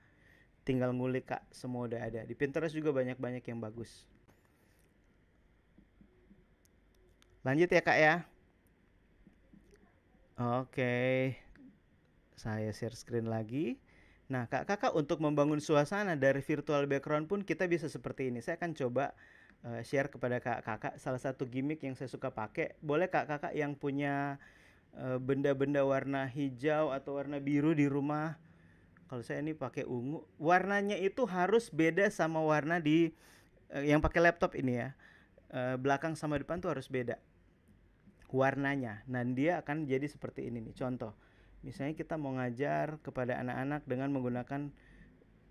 tinggal ngulik kak semua udah ada di Pinterest juga banyak banyak yang bagus lanjut ya kak ya oke saya share screen lagi nah kak kakak untuk membangun suasana dari virtual background pun kita bisa seperti ini saya akan coba uh, share kepada kak kakak salah satu gimmick yang saya suka pakai boleh kak kakak yang punya eh, benda-benda warna hijau atau warna biru di rumah kalau saya ini pakai ungu warnanya itu harus beda sama warna di uh, yang pakai laptop ini ya uh, belakang sama depan tuh harus beda warnanya nah dia akan jadi seperti ini nih contoh misalnya kita mau ngajar kepada anak-anak dengan menggunakan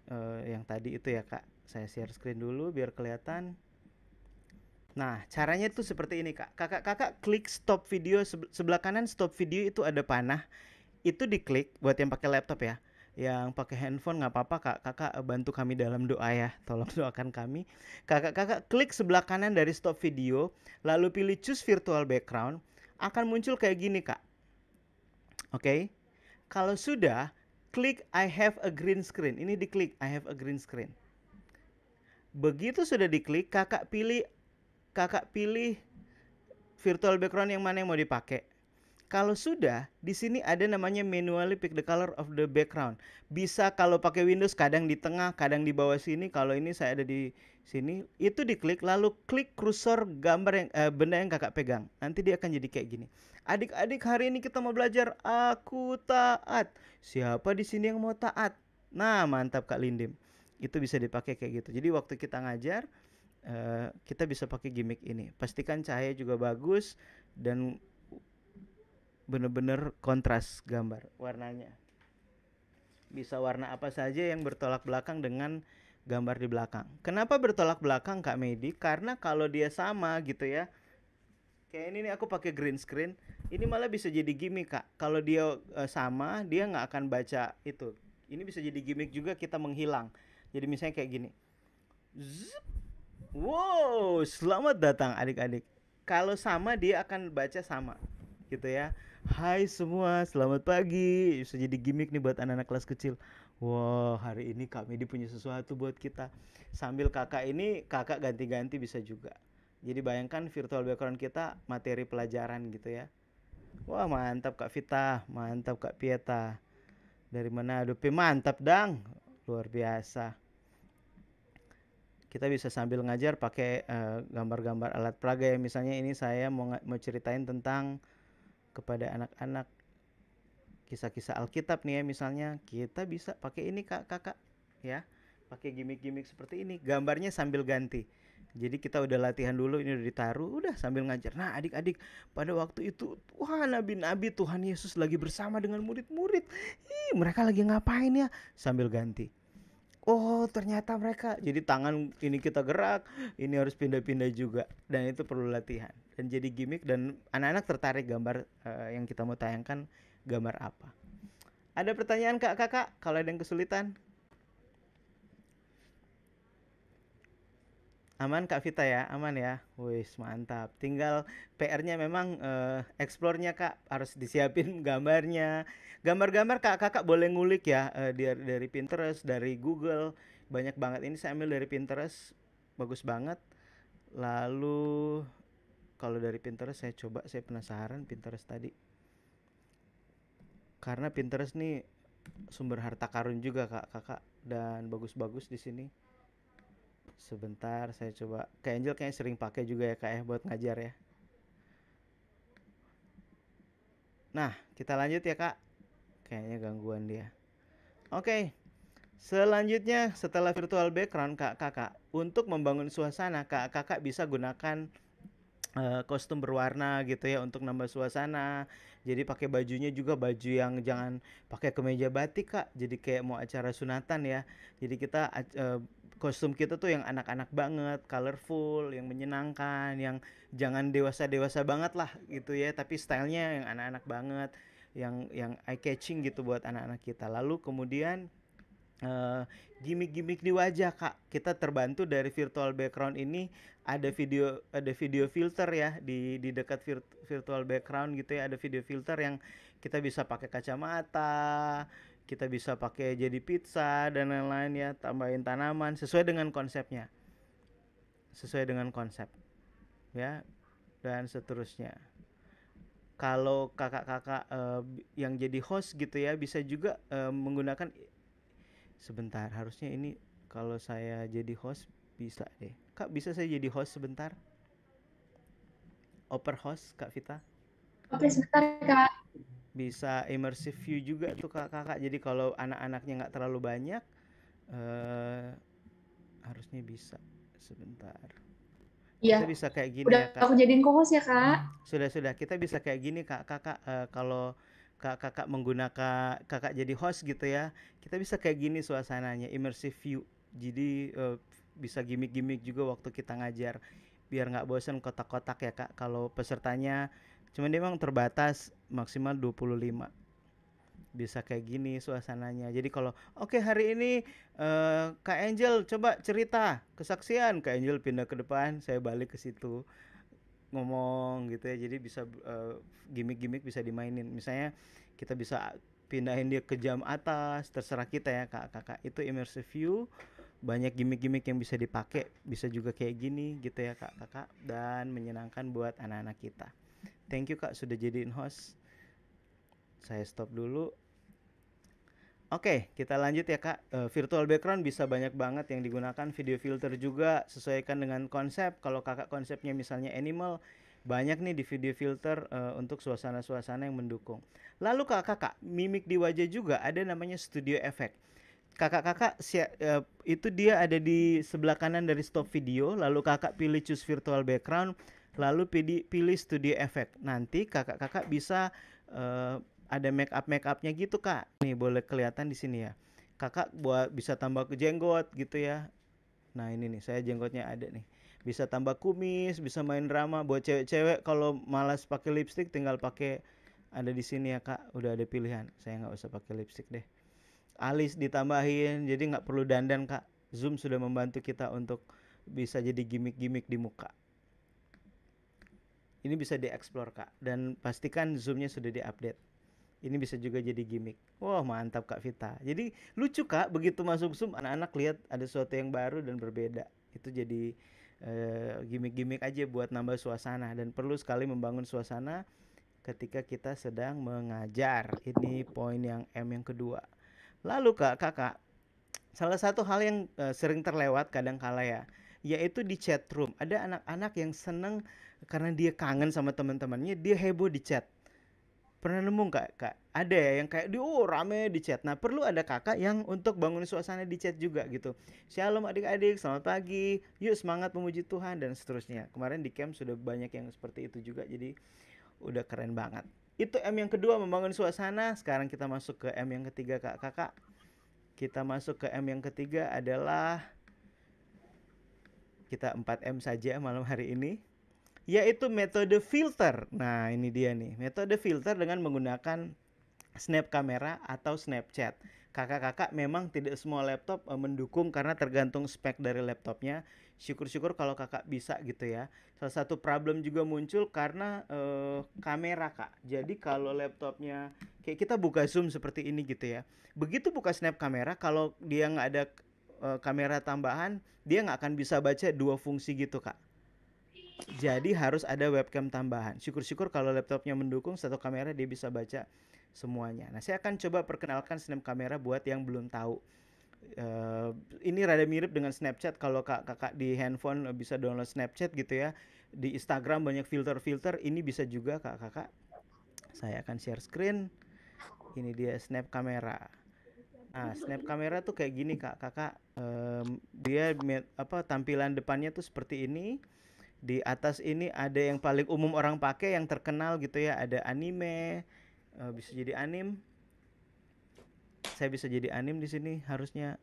uh, yang tadi itu ya kak saya share screen dulu biar kelihatan Nah, caranya itu seperti ini, Kak. Kakak-kakak klik stop video sebelah kanan stop video itu ada panah. Itu diklik buat yang pakai laptop ya yang pakai handphone nggak apa-apa kak kakak eh, bantu kami dalam doa ya tolong doakan kami kakak kakak klik sebelah kanan dari stop video lalu pilih choose virtual background akan muncul kayak gini kak oke okay? kalau sudah klik I have a green screen ini diklik I have a green screen begitu sudah diklik kakak pilih kakak pilih virtual background yang mana yang mau dipakai kalau sudah, di sini ada namanya manually pick the color of the background. Bisa kalau pakai Windows kadang di tengah, kadang di bawah sini. Kalau ini saya ada di sini, itu diklik lalu klik kursor gambar yang eh, benda yang kakak pegang. Nanti dia akan jadi kayak gini. Adik-adik hari ini kita mau belajar aku taat. Siapa di sini yang mau taat? Nah, mantap Kak Lindim. Itu bisa dipakai kayak gitu. Jadi waktu kita ngajar, Uh, kita bisa pakai gimmick ini. Pastikan cahaya juga bagus dan bener-bener kontras gambar warnanya bisa warna apa saja yang bertolak belakang dengan gambar di belakang. Kenapa bertolak belakang Kak Medi? Karena kalau dia sama gitu ya. Kayak ini nih aku pakai green screen, ini malah bisa jadi gimmick Kak. Kalau dia uh, sama, dia nggak akan baca itu. Ini bisa jadi gimmick juga kita menghilang. Jadi misalnya kayak gini. Zip. Wow, selamat datang adik-adik. Kalau sama dia akan baca sama. Gitu ya. Hai semua, selamat pagi. Bisa jadi gimmick nih buat anak-anak kelas kecil. Wow, hari ini Kak Medi punya sesuatu buat kita. Sambil kakak ini, kakak ganti-ganti bisa juga. Jadi bayangkan virtual background kita materi pelajaran gitu ya. Wah mantap Kak Vita, mantap Kak Pieta. Dari mana P mantap dang, luar biasa. Kita bisa sambil ngajar pakai uh, gambar-gambar alat peraga ya. Misalnya ini saya mau, mau ceritain tentang kepada anak-anak kisah-kisah Alkitab nih ya misalnya kita bisa pakai ini kak kakak ya pakai gimmick-gimmick seperti ini gambarnya sambil ganti jadi kita udah latihan dulu ini udah ditaruh udah sambil ngajar nah adik-adik pada waktu itu wah nabi-nabi Tuhan Yesus lagi bersama dengan murid-murid Ih, mereka lagi ngapain ya sambil ganti oh ternyata mereka jadi tangan ini kita gerak ini harus pindah-pindah juga dan itu perlu latihan dan jadi gimmick dan anak-anak tertarik gambar uh, yang kita mau tayangkan gambar apa ada pertanyaan kak kakak kalau ada yang kesulitan Aman Kak Vita ya, aman ya. Wis mantap. Tinggal PR-nya memang uh, explore-nya Kak harus disiapin gambarnya. Gambar-gambar Kak Kakak boleh ngulik ya uh, eh, dari dari Pinterest, dari Google. Banyak banget ini saya ambil dari Pinterest. Bagus banget. Lalu kalau dari Pinterest saya coba saya penasaran Pinterest tadi. Karena Pinterest nih sumber harta karun juga Kak Kakak dan bagus-bagus di sini. Sebentar, saya coba. kayak Angel kayaknya sering pakai juga ya Kak Eh, buat ngajar ya. Nah, kita lanjut ya Kak. Kayaknya gangguan dia. Oke. Selanjutnya setelah virtual background Kak Kakak, untuk membangun suasana Kak Kakak bisa gunakan eh, kostum berwarna gitu ya untuk nambah suasana. Jadi pakai bajunya juga baju yang jangan pakai kemeja batik Kak. Jadi kayak mau acara sunatan ya. Jadi kita eh, kostum kita tuh yang anak-anak banget, colorful, yang menyenangkan, yang jangan dewasa-dewasa banget lah gitu ya, tapi stylenya yang anak-anak banget, yang yang eye catching gitu buat anak-anak kita. Lalu kemudian Uh, gimmick-gimmick di wajah kak kita terbantu dari virtual background ini ada video ada video filter ya di di dekat virtual background gitu ya ada video filter yang kita bisa pakai kacamata kita bisa pakai jadi pizza dan lain-lain ya tambahin tanaman sesuai dengan konsepnya sesuai dengan konsep ya dan seterusnya kalau kakak-kakak uh, yang jadi host gitu ya bisa juga uh, menggunakan sebentar harusnya ini kalau saya jadi host bisa deh kak bisa saya jadi host sebentar oper host kak Vita oke sebentar kak bisa immersive view juga tuh kakak-kakak. Jadi kalau anak-anaknya nggak terlalu banyak, uh, harusnya bisa sebentar. Iya. Kita bisa kayak gini Udah ya kak. Aku jadiin kohos ya kak. Hmm. Sudah sudah kita bisa kayak gini kak kakak uh, kalau kak kakak menggunakan kakak jadi host gitu ya. Kita bisa kayak gini suasananya immersive view. Jadi uh, bisa gimmick-gimmick juga waktu kita ngajar biar nggak bosan kotak-kotak ya kak. Kalau pesertanya cuman dia memang terbatas maksimal 25 bisa kayak gini suasananya. Jadi kalau oke okay, hari ini uh, Kak Angel coba cerita kesaksian Kak Angel pindah ke depan, saya balik ke situ ngomong gitu ya. Jadi bisa eh, gimmick-gimmick uh, bisa dimainin. Misalnya kita bisa pindahin dia ke jam atas, terserah kita ya Kak Kakak. Itu immersive view banyak gimmick-gimmick yang bisa dipakai, bisa juga kayak gini gitu ya Kak Kakak dan menyenangkan buat anak-anak kita. Thank you Kak sudah jadiin host saya stop dulu Oke, okay, kita lanjut ya kak. Uh, virtual background bisa banyak banget yang digunakan. Video filter juga sesuaikan dengan konsep. Kalau kakak konsepnya misalnya animal, banyak nih di video filter uh, untuk suasana-suasana yang mendukung. Lalu kakak kakak mimik di wajah juga ada namanya studio effect. Kakak kakak uh, itu dia ada di sebelah kanan dari stop video. Lalu kakak pilih choose virtual background. Lalu pilih, pilih studio effect. Nanti kakak kakak bisa uh, ada make up make upnya gitu kak nih boleh kelihatan di sini ya kakak buat bisa tambah jenggot gitu ya nah ini nih saya jenggotnya ada nih bisa tambah kumis bisa main drama buat cewek-cewek kalau malas pakai lipstick tinggal pakai ada di sini ya kak udah ada pilihan saya nggak usah pakai lipstick deh alis ditambahin jadi nggak perlu dandan kak zoom sudah membantu kita untuk bisa jadi gimmick-gimmick di muka ini bisa dieksplor kak dan pastikan zoomnya sudah diupdate ini bisa juga jadi gimmick. Wah wow, mantap Kak Vita. Jadi lucu Kak begitu masuk Zoom anak-anak lihat ada sesuatu yang baru dan berbeda. Itu jadi gimmick eh, gimmick-gimmick aja buat nambah suasana dan perlu sekali membangun suasana ketika kita sedang mengajar. Ini poin yang M yang kedua. Lalu Kak, Kakak, salah satu hal yang uh, sering terlewat kadang kala ya yaitu di chat room. Ada anak-anak yang seneng karena dia kangen sama teman-temannya, dia heboh di chat pernah nemu nggak kak ada ya yang kayak di oh rame di chat nah perlu ada kakak yang untuk bangun suasana di chat juga gitu shalom adik-adik selamat pagi yuk semangat memuji Tuhan dan seterusnya kemarin di camp sudah banyak yang seperti itu juga jadi udah keren banget itu M yang kedua membangun suasana sekarang kita masuk ke M yang ketiga kak kakak kita masuk ke M yang ketiga adalah kita 4M saja malam hari ini yaitu metode filter. Nah, ini dia nih, metode filter dengan menggunakan snap kamera atau Snapchat. Kakak-kakak memang tidak semua laptop eh, mendukung karena tergantung spek dari laptopnya. Syukur-syukur kalau kakak bisa gitu ya. Salah satu problem juga muncul karena eh, kamera kak. Jadi kalau laptopnya kayak kita buka zoom seperti ini gitu ya. Begitu buka snap kamera kalau dia nggak ada eh, kamera tambahan, dia nggak akan bisa baca dua fungsi gitu kak jadi harus ada webcam tambahan. Syukur-syukur kalau laptopnya mendukung satu kamera dia bisa baca semuanya. Nah, saya akan coba perkenalkan snap kamera buat yang belum tahu. Uh, ini rada mirip dengan Snapchat kalau kak kakak di handphone bisa download Snapchat gitu ya. Di Instagram banyak filter-filter, ini bisa juga kak kakak Saya akan share screen. Ini dia snap kamera. Nah, snap kamera tuh kayak gini kak, kakak. Um, dia apa tampilan depannya tuh seperti ini di atas ini ada yang paling umum orang pakai yang terkenal gitu ya ada anime eh, bisa jadi anim saya bisa jadi anim di sini harusnya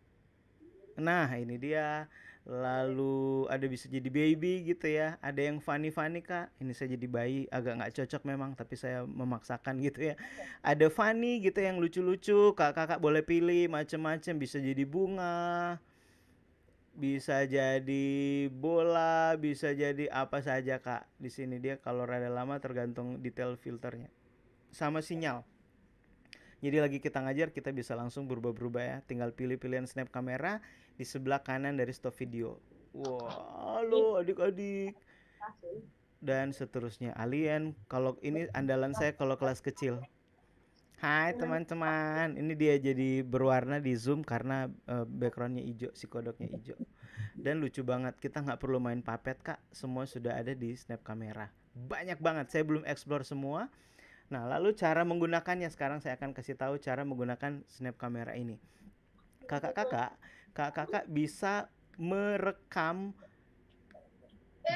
nah ini dia lalu ada bisa jadi baby gitu ya ada yang funny funny kak ini saya jadi bayi agak nggak cocok memang tapi saya memaksakan gitu ya ada funny gitu yang lucu-lucu kakak-kakak boleh pilih macem-macem bisa jadi bunga bisa jadi bola, bisa jadi apa saja kak. Di sini dia kalau rada lama tergantung detail filternya, sama sinyal. Jadi lagi kita ngajar kita bisa langsung berubah-berubah ya. Tinggal pilih pilihan snap kamera di sebelah kanan dari stop video. Wah, wow, halo adik-adik. Dan seterusnya alien. Kalau ini andalan saya kalau kelas kecil. Hai teman-teman, ini dia jadi berwarna di zoom karena uh, backgroundnya hijau, si kodoknya hijau. Dan lucu banget, kita nggak perlu main papet kak, semua sudah ada di snap kamera. Banyak banget, saya belum explore semua. Nah lalu cara menggunakannya sekarang saya akan kasih tahu cara menggunakan snap kamera ini. Kakak-kakak, kakak-kakak bisa merekam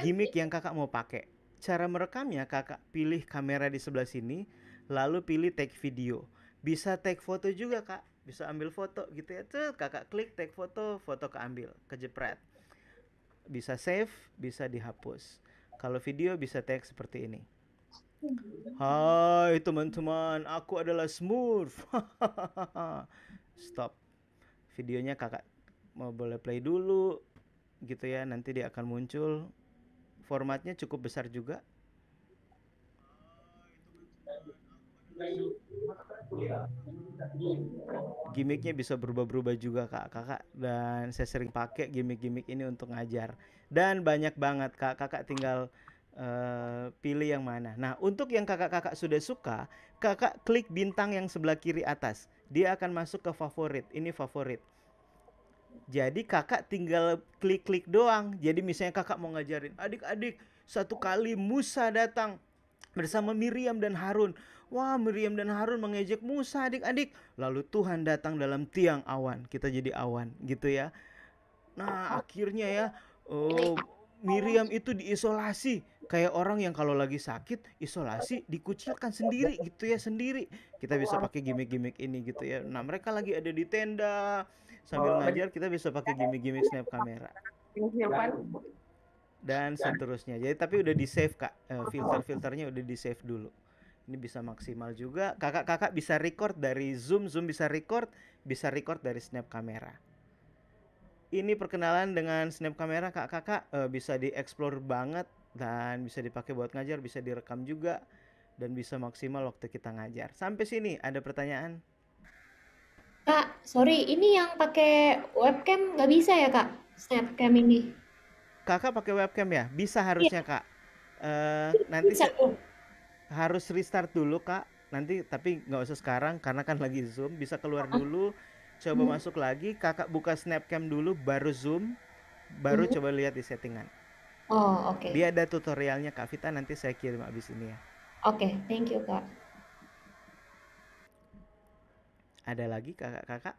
gimmick yang kakak mau pakai. Cara merekamnya kakak pilih kamera di sebelah sini, lalu pilih take video bisa take foto juga kak bisa ambil foto gitu ya tuh kakak klik take foto foto keambil kejepret bisa save bisa dihapus kalau video bisa tag seperti ini Hai teman-teman aku adalah Smurf stop videonya kakak mau boleh play dulu gitu ya nanti dia akan muncul formatnya cukup besar juga Gimiknya bisa berubah-berubah juga kak kakak dan saya sering pakai gimmick-gimmick ini untuk ngajar dan banyak banget kak kakak tinggal uh, pilih yang mana nah untuk yang kakak-kakak sudah suka kakak klik bintang yang sebelah kiri atas dia akan masuk ke favorit ini favorit jadi kakak tinggal klik-klik doang jadi misalnya kakak mau ngajarin adik-adik satu kali Musa datang bersama Miriam dan Harun. Wah, Miriam dan Harun mengejek Musa adik-adik. Lalu Tuhan datang dalam tiang awan. Kita jadi awan gitu ya. Nah, akhirnya ya oh, Miriam itu diisolasi kayak orang yang kalau lagi sakit isolasi dikucilkan sendiri gitu ya sendiri kita bisa pakai gimmick-gimmick ini gitu ya nah mereka lagi ada di tenda sambil ngajar kita bisa pakai gimmick-gimmick snap kamera dan iya. seterusnya. Jadi tapi udah di save kak eh, filter filternya udah di save dulu. Ini bisa maksimal juga. Kakak-kakak bisa record dari zoom, zoom bisa record, bisa record dari snap kamera. Ini perkenalan dengan snap kamera kakak-kakak uh, eh, bisa dieksplor banget dan bisa dipakai buat ngajar, bisa direkam juga dan bisa maksimal waktu kita ngajar. Sampai sini ada pertanyaan? Kak, sorry, ini yang pakai webcam nggak bisa ya kak? Snapcam ini? kakak pakai webcam ya? Bisa iya. harusnya kak. Uh, nanti Bisa, harus restart dulu kak. Nanti tapi nggak usah sekarang karena kan lagi zoom. Bisa keluar dulu, coba hmm. masuk lagi. Kakak buka snapcam dulu, baru zoom, baru hmm. coba lihat di settingan. Oh oke. Okay. Dia ada tutorialnya kak Vita. Nanti saya kirim abis ini ya. Oke, okay, thank you kak. Ada lagi kakak-kakak?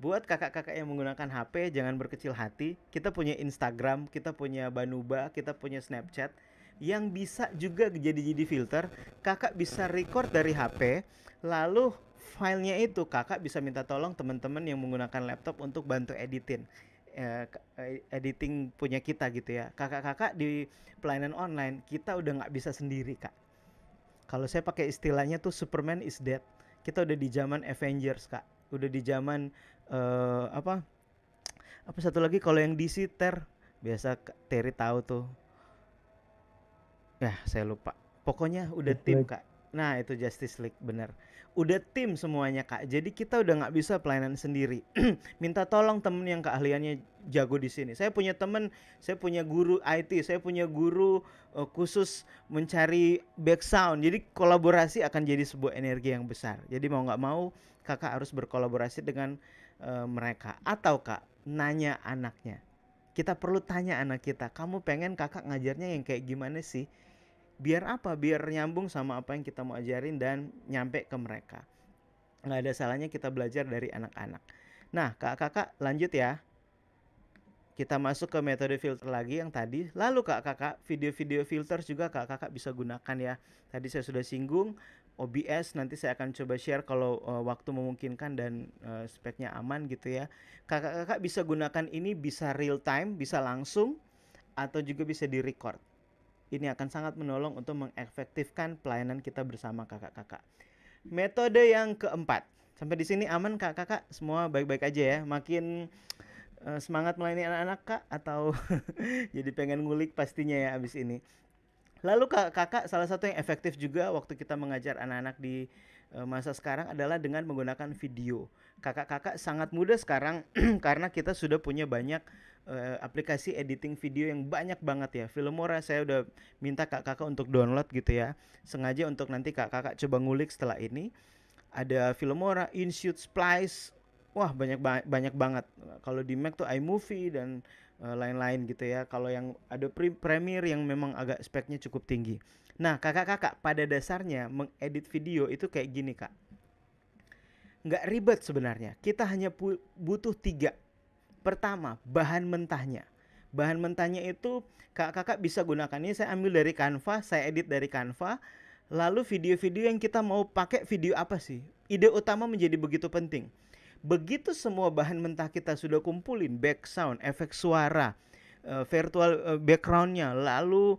buat kakak-kakak yang menggunakan HP jangan berkecil hati kita punya Instagram kita punya Banuba kita punya Snapchat yang bisa juga jadi-jadi filter kakak bisa record dari HP lalu filenya itu kakak bisa minta tolong teman-teman yang menggunakan laptop untuk bantu editin eh, eh, editing punya kita gitu ya kakak-kakak di pelayanan online kita udah nggak bisa sendiri kak kalau saya pakai istilahnya tuh Superman is dead kita udah di zaman Avengers kak udah di zaman uh, apa apa satu lagi kalau yang DC Ter biasa Terry tahu tuh ya saya lupa pokoknya udah Justice tim kak nah itu Justice League bener udah tim semuanya kak jadi kita udah nggak bisa pelayanan sendiri minta tolong temen yang keahliannya jago di sini saya punya temen saya punya guru IT saya punya guru uh, khusus mencari background jadi kolaborasi akan jadi sebuah energi yang besar jadi mau nggak mau kakak harus berkolaborasi dengan e, mereka atau kak nanya anaknya kita perlu tanya anak kita kamu pengen kakak ngajarnya yang kayak gimana sih biar apa biar nyambung sama apa yang kita mau ajarin dan nyampe ke mereka nggak ada salahnya kita belajar dari anak-anak nah kakak-kakak lanjut ya kita masuk ke metode filter lagi yang tadi lalu kak kakak video-video filter juga kak kakak bisa gunakan ya tadi saya sudah singgung OBS nanti saya akan coba share kalau uh, waktu memungkinkan dan uh, speknya aman gitu ya. Kakak-kakak bisa gunakan ini bisa real time, bisa langsung atau juga bisa di-record. Ini akan sangat menolong untuk mengefektifkan pelayanan kita bersama kakak-kakak. Metode yang keempat. Sampai di sini aman kakak-kakak, semua baik-baik aja ya. Makin uh, semangat melayani anak-anak kak atau jadi pengen ngulik pastinya ya abis ini. Lalu kak, kakak salah satu yang efektif juga waktu kita mengajar anak-anak di eh, masa sekarang adalah dengan menggunakan video. Kakak-kakak sangat mudah sekarang karena kita sudah punya banyak uh, aplikasi editing video yang banyak banget ya. Filmora saya udah minta kakak-kakak untuk download gitu ya. Sengaja untuk nanti kakak-kakak coba ngulik setelah ini. Ada Filmora, InShoot, Splice, wah banyak ba banyak banget. Kalau di Mac tuh iMovie dan Eh, lain-lain gitu ya. Kalau yang ada Premiere yang memang agak speknya cukup tinggi. Nah, kakak-kakak pada dasarnya mengedit video itu kayak gini, Kak. Nggak ribet sebenarnya. Kita hanya butuh tiga. Pertama, bahan mentahnya. Bahan mentahnya itu kakak-kakak bisa gunakan. Ini saya ambil dari Canva, saya edit dari Canva. Lalu video-video yang kita mau pakai video apa sih? Ide utama menjadi begitu penting Begitu semua bahan mentah kita sudah kumpulin, back sound, efek suara, uh, virtual uh, backgroundnya, lalu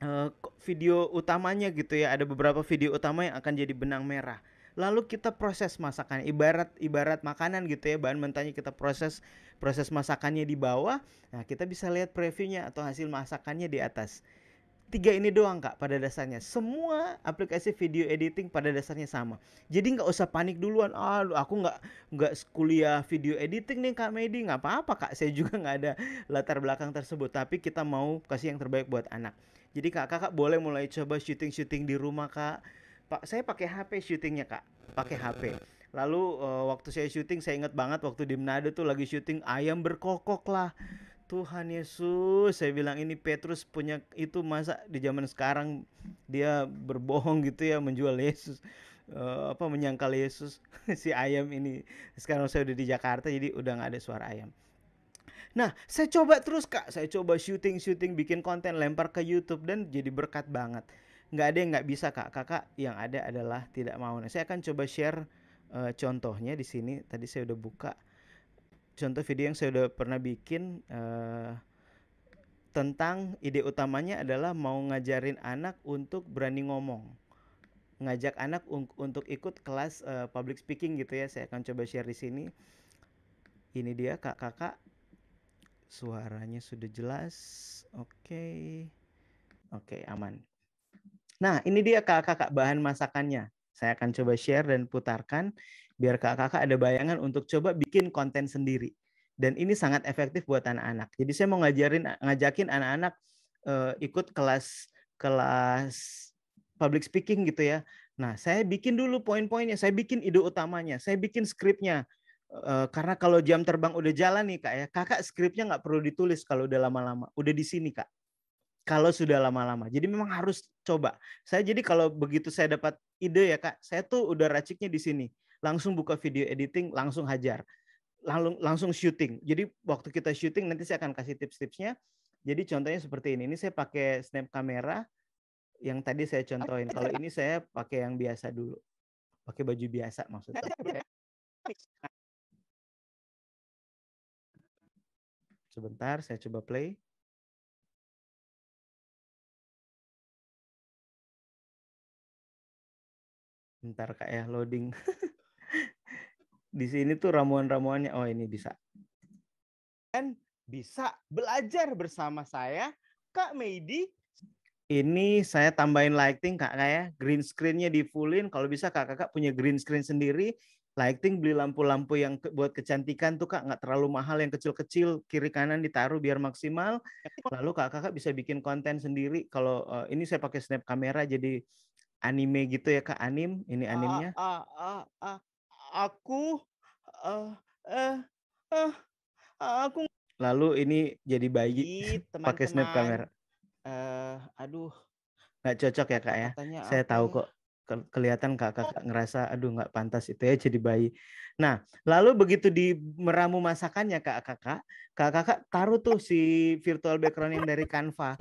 uh, video utamanya gitu ya, ada beberapa video utama yang akan jadi benang merah. Lalu kita proses masakan, ibarat ibarat makanan gitu ya, bahan mentahnya kita proses proses masakannya di bawah. Nah, kita bisa lihat previewnya atau hasil masakannya di atas tiga ini doang kak pada dasarnya semua aplikasi video editing pada dasarnya sama jadi nggak usah panik duluan ah aku nggak nggak kuliah video editing nih kak Medi nggak apa-apa kak saya juga nggak ada latar belakang tersebut tapi kita mau kasih yang terbaik buat anak jadi kak kakak boleh mulai coba syuting syuting di rumah kak pak saya pakai HP syutingnya kak pakai HP lalu uh, waktu saya syuting saya ingat banget waktu di Manado tuh lagi syuting ayam berkokok lah Tuhan Yesus, saya bilang ini Petrus punya itu masa di zaman sekarang dia berbohong gitu ya menjual Yesus. Uh, apa menyangkal Yesus si ayam ini sekarang saya udah di Jakarta jadi udah nggak ada suara ayam nah saya coba terus kak saya coba syuting syuting bikin konten lempar ke YouTube dan jadi berkat banget nggak ada yang nggak bisa kak kakak yang ada adalah tidak mau nah saya akan coba share uh, contohnya di sini tadi saya udah buka contoh video yang saya udah pernah bikin uh, tentang ide utamanya adalah mau ngajarin anak untuk berani ngomong ngajak anak un untuk ikut kelas uh, public speaking gitu ya saya akan coba share di sini ini dia kak kakak suaranya sudah jelas oke okay. oke okay, aman nah ini dia kak kakak bahan masakannya saya akan coba share dan putarkan biar kakak-kakak ada bayangan untuk coba bikin konten sendiri. Dan ini sangat efektif buat anak-anak. Jadi saya mau ngajarin ngajakin anak-anak uh, ikut kelas kelas public speaking gitu ya. Nah, saya bikin dulu poin-poinnya, saya bikin ide utamanya, saya bikin skripnya. Uh, karena kalau jam terbang udah jalan nih kak ya, kakak skripnya nggak perlu ditulis kalau udah lama-lama, udah di sini kak. Kalau sudah lama-lama, jadi memang harus coba. Saya jadi kalau begitu saya dapat ide ya kak, saya tuh udah raciknya di sini langsung buka video editing, langsung hajar. Langsung langsung syuting. Jadi waktu kita syuting nanti saya akan kasih tips-tipsnya. Jadi contohnya seperti ini. Ini saya pakai snap kamera yang tadi saya contohin. Kalau ini saya pakai yang biasa dulu. Pakai baju biasa maksudnya. Sebentar, saya coba play. Bentar kak ya loading. di sini tuh ramuan-ramuannya oh ini bisa dan bisa belajar bersama saya Kak Meidi ini saya tambahin lighting kak ya. green screen-nya di fullin kalau bisa kak kakak punya green screen sendiri lighting beli lampu-lampu yang ke, buat kecantikan tuh kak nggak terlalu mahal yang kecil-kecil kiri kanan ditaruh biar maksimal lalu kak kakak bisa bikin konten sendiri kalau uh, ini saya pakai snap kamera jadi anime gitu ya kak anim ini animnya ah, ah, ah, ah aku uh, uh, uh, aku lalu ini jadi bayi pakai snap kamera uh, aduh nggak cocok ya kak ya Katanya saya aku... tahu kok kelihatan kakak -kak ngerasa aduh nggak pantas itu ya jadi bayi. Nah lalu begitu di meramu masakannya kak kakak, kak kakak taruh tuh si virtual background yang dari Canva.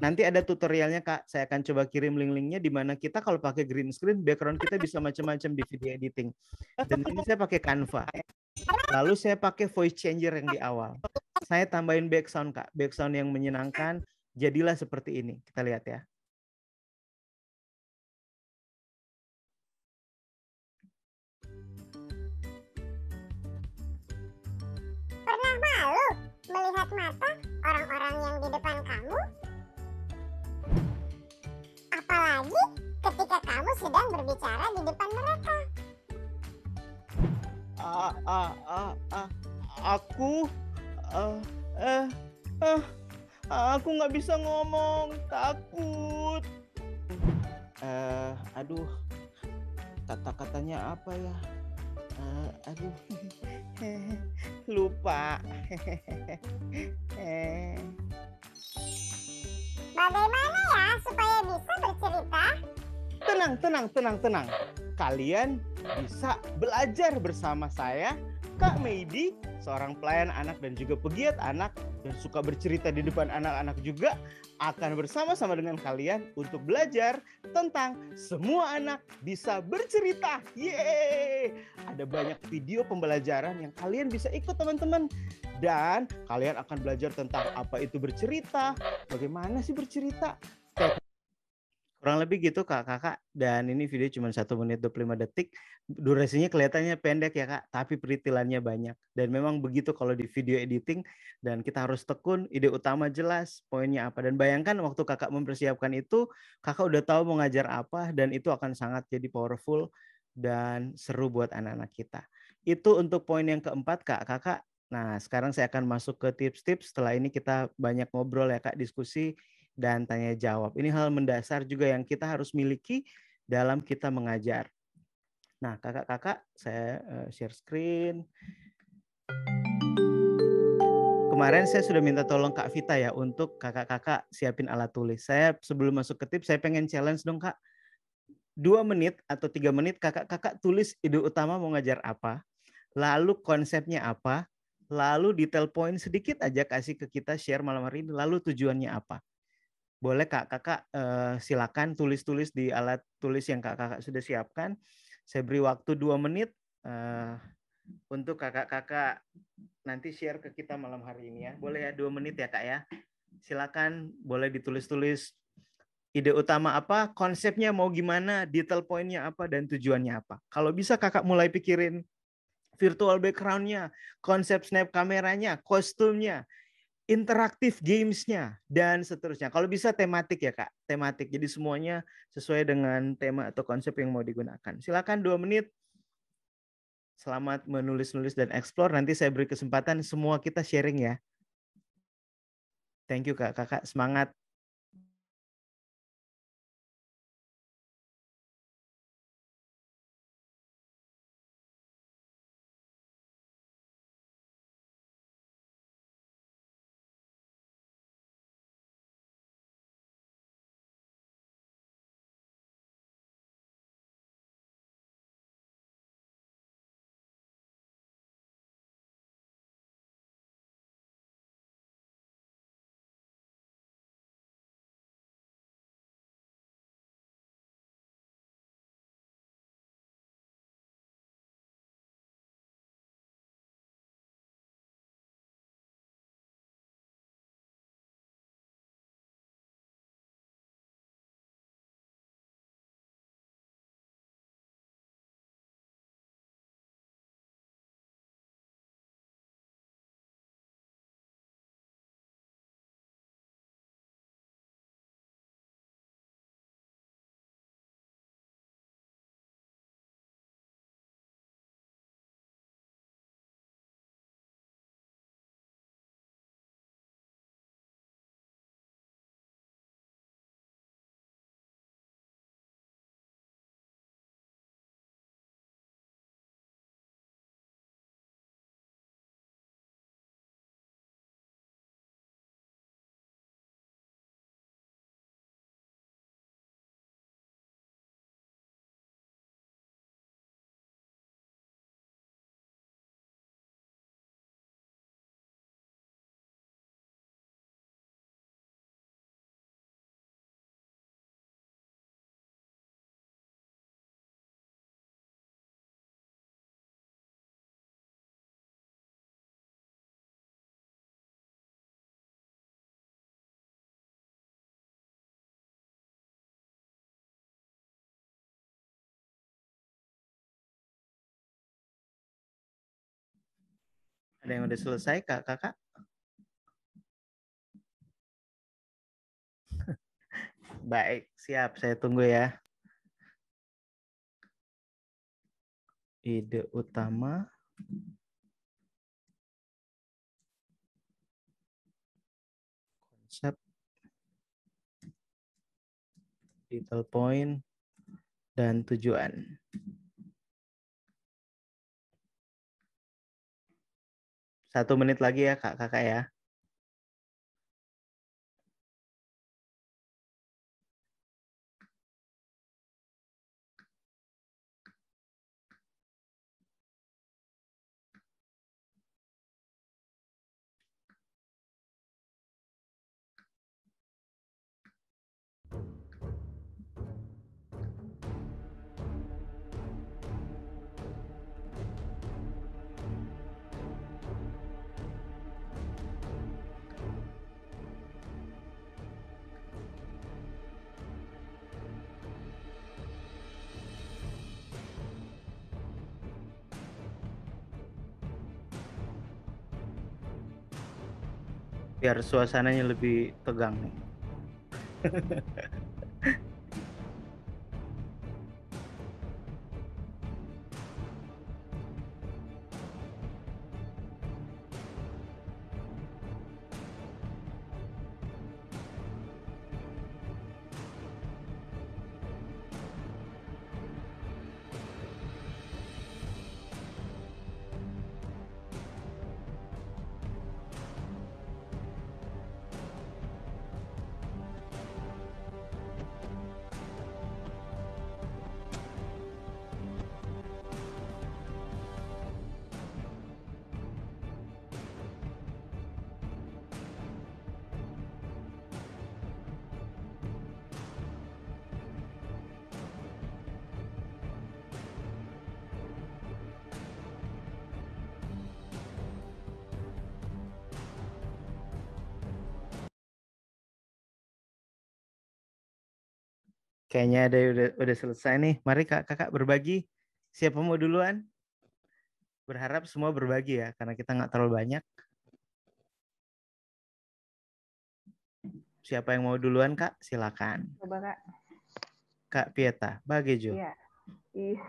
Nanti ada tutorialnya Kak. Saya akan coba kirim link-linknya di mana kita kalau pakai green screen background kita bisa macam-macam di video editing. Dan ini saya pakai Canva. Lalu saya pakai voice changer yang di awal. Saya tambahin background Kak, background yang menyenangkan. Jadilah seperti ini. Kita lihat ya. Pernah malu melihat mata orang-orang yang di depan kamu apalagi ketika kamu sedang berbicara di depan mereka. Ah, ah, ah, ah, aku, uh, eh, eh, aku nggak bisa ngomong, takut. Eh, uh, aduh, kata-katanya apa ya? Uh, aduh, lupa. Eh. Bagaimana ya supaya bisa bercerita? Tenang, tenang, tenang, tenang. Kalian bisa belajar bersama saya Kak Meidi, seorang pelayan anak dan juga pegiat anak dan suka bercerita di depan anak-anak juga akan bersama-sama dengan kalian untuk belajar tentang semua anak bisa bercerita. Yeay! Ada banyak video pembelajaran yang kalian bisa ikut teman-teman. Dan kalian akan belajar tentang apa itu bercerita, bagaimana sih bercerita, Kurang lebih gitu Kak Kakak dan ini video cuma satu menit 25 detik. Durasinya kelihatannya pendek ya Kak, tapi peritilannya banyak. Dan memang begitu kalau di video editing dan kita harus tekun, ide utama jelas, poinnya apa dan bayangkan waktu Kakak mempersiapkan itu, Kakak udah tahu mau ngajar apa dan itu akan sangat jadi powerful dan seru buat anak-anak kita. Itu untuk poin yang keempat Kak. Kakak Nah, sekarang saya akan masuk ke tips-tips. Setelah ini kita banyak ngobrol ya Kak, diskusi dan tanya jawab. Ini hal mendasar juga yang kita harus miliki dalam kita mengajar. Nah, kakak-kakak, saya eh, share screen. Kemarin saya sudah minta tolong Kak Vita ya untuk kakak-kakak siapin alat tulis. Saya sebelum masuk ke tips, saya pengen challenge dong Kak. Dua menit atau tiga menit kakak-kakak tulis ide utama mau ngajar apa, lalu konsepnya apa, lalu detail point sedikit aja kasih ke kita share malam hari ini, lalu tujuannya apa boleh kak kakak uh, silakan tulis-tulis di alat tulis yang kak kakak sudah siapkan. Saya beri waktu dua menit uh, untuk kakak-kakak nanti share ke kita malam hari ini ya. Boleh ya dua menit ya kak ya. Silakan boleh ditulis-tulis ide utama apa, konsepnya mau gimana, detail poinnya apa, dan tujuannya apa. Kalau bisa kakak mulai pikirin virtual backgroundnya, konsep snap kameranya, kostumnya, interaktif gamesnya dan seterusnya. Kalau bisa tematik ya kak, tematik. Jadi semuanya sesuai dengan tema atau konsep yang mau digunakan. Silakan dua menit. Selamat menulis-nulis dan explore. Nanti saya beri kesempatan semua kita sharing ya. Thank you kak, kakak semangat. Ada yang udah selesai, Kak? Kakak? Baik, siap. Saya tunggu ya. Ide utama. Konsep. Detail point. Dan tujuan. Satu menit lagi ya kak kakak ya. biar suasananya lebih tegang nih. kayaknya ada udah udah selesai nih. Mari kak, kakak berbagi. Siapa mau duluan? Berharap semua berbagi ya, karena kita nggak terlalu banyak. Siapa yang mau duluan kak? Silakan. Coba kak. Kak Pieta, bagi Jo. Iya. Iya.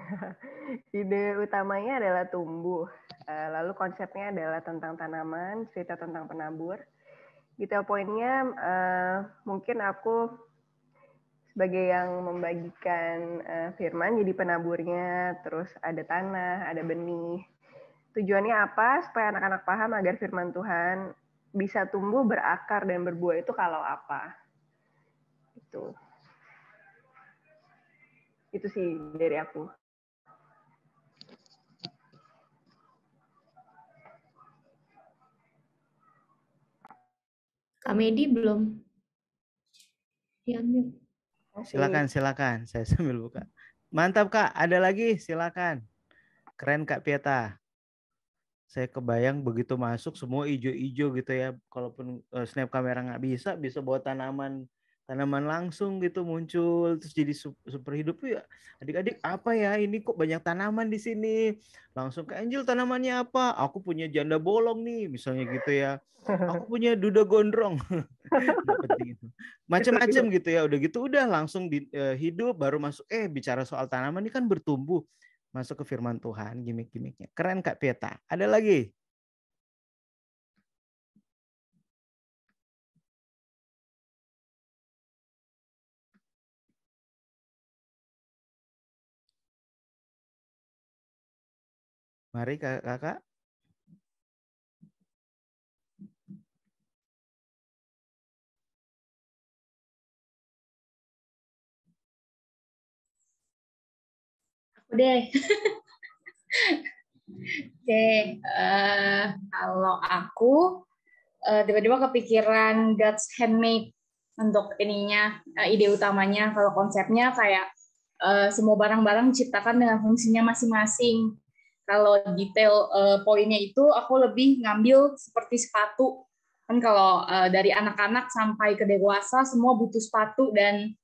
Ide utamanya adalah tumbuh. Eh, lalu konsepnya adalah tentang tanaman, cerita tentang penabur. Detail poinnya eh, mungkin aku sebagai yang membagikan uh, firman jadi penaburnya, terus ada tanah, ada benih. Tujuannya apa? Supaya anak-anak paham agar firman Tuhan bisa tumbuh, berakar dan berbuah itu kalau apa? Itu. Itu sih dari aku. Kak belum? Diambil. Iya, Silakan, silakan. Saya sambil buka. Mantap Kak, ada lagi silakan. Keren Kak Pieta. Saya kebayang begitu masuk semua ijo-ijo gitu ya. Kalaupun eh, snap kamera nggak bisa, bisa bawa tanaman tanaman langsung gitu muncul terus jadi super hidup ya adik-adik apa ya ini kok banyak tanaman di sini langsung ke Angel tanamannya apa aku punya janda bolong nih misalnya gitu ya aku punya duda gondrong macam-macam gitu ya udah gitu udah langsung di, uh, hidup baru masuk eh bicara soal tanaman ini kan bertumbuh masuk ke firman Tuhan gimmick-gimmicknya keren Kak Peta ada lagi Mari kakak. Aku deh. Oke, uh, kalau aku eh, tiba-tiba kepikiran God's handmade untuk ininya uh, ide utamanya kalau konsepnya kayak uh, semua barang-barang diciptakan dengan fungsinya masing-masing kalau detail uh, poinnya itu aku lebih ngambil seperti sepatu kan kalau uh, dari anak-anak sampai ke dewasa semua butuh sepatu dan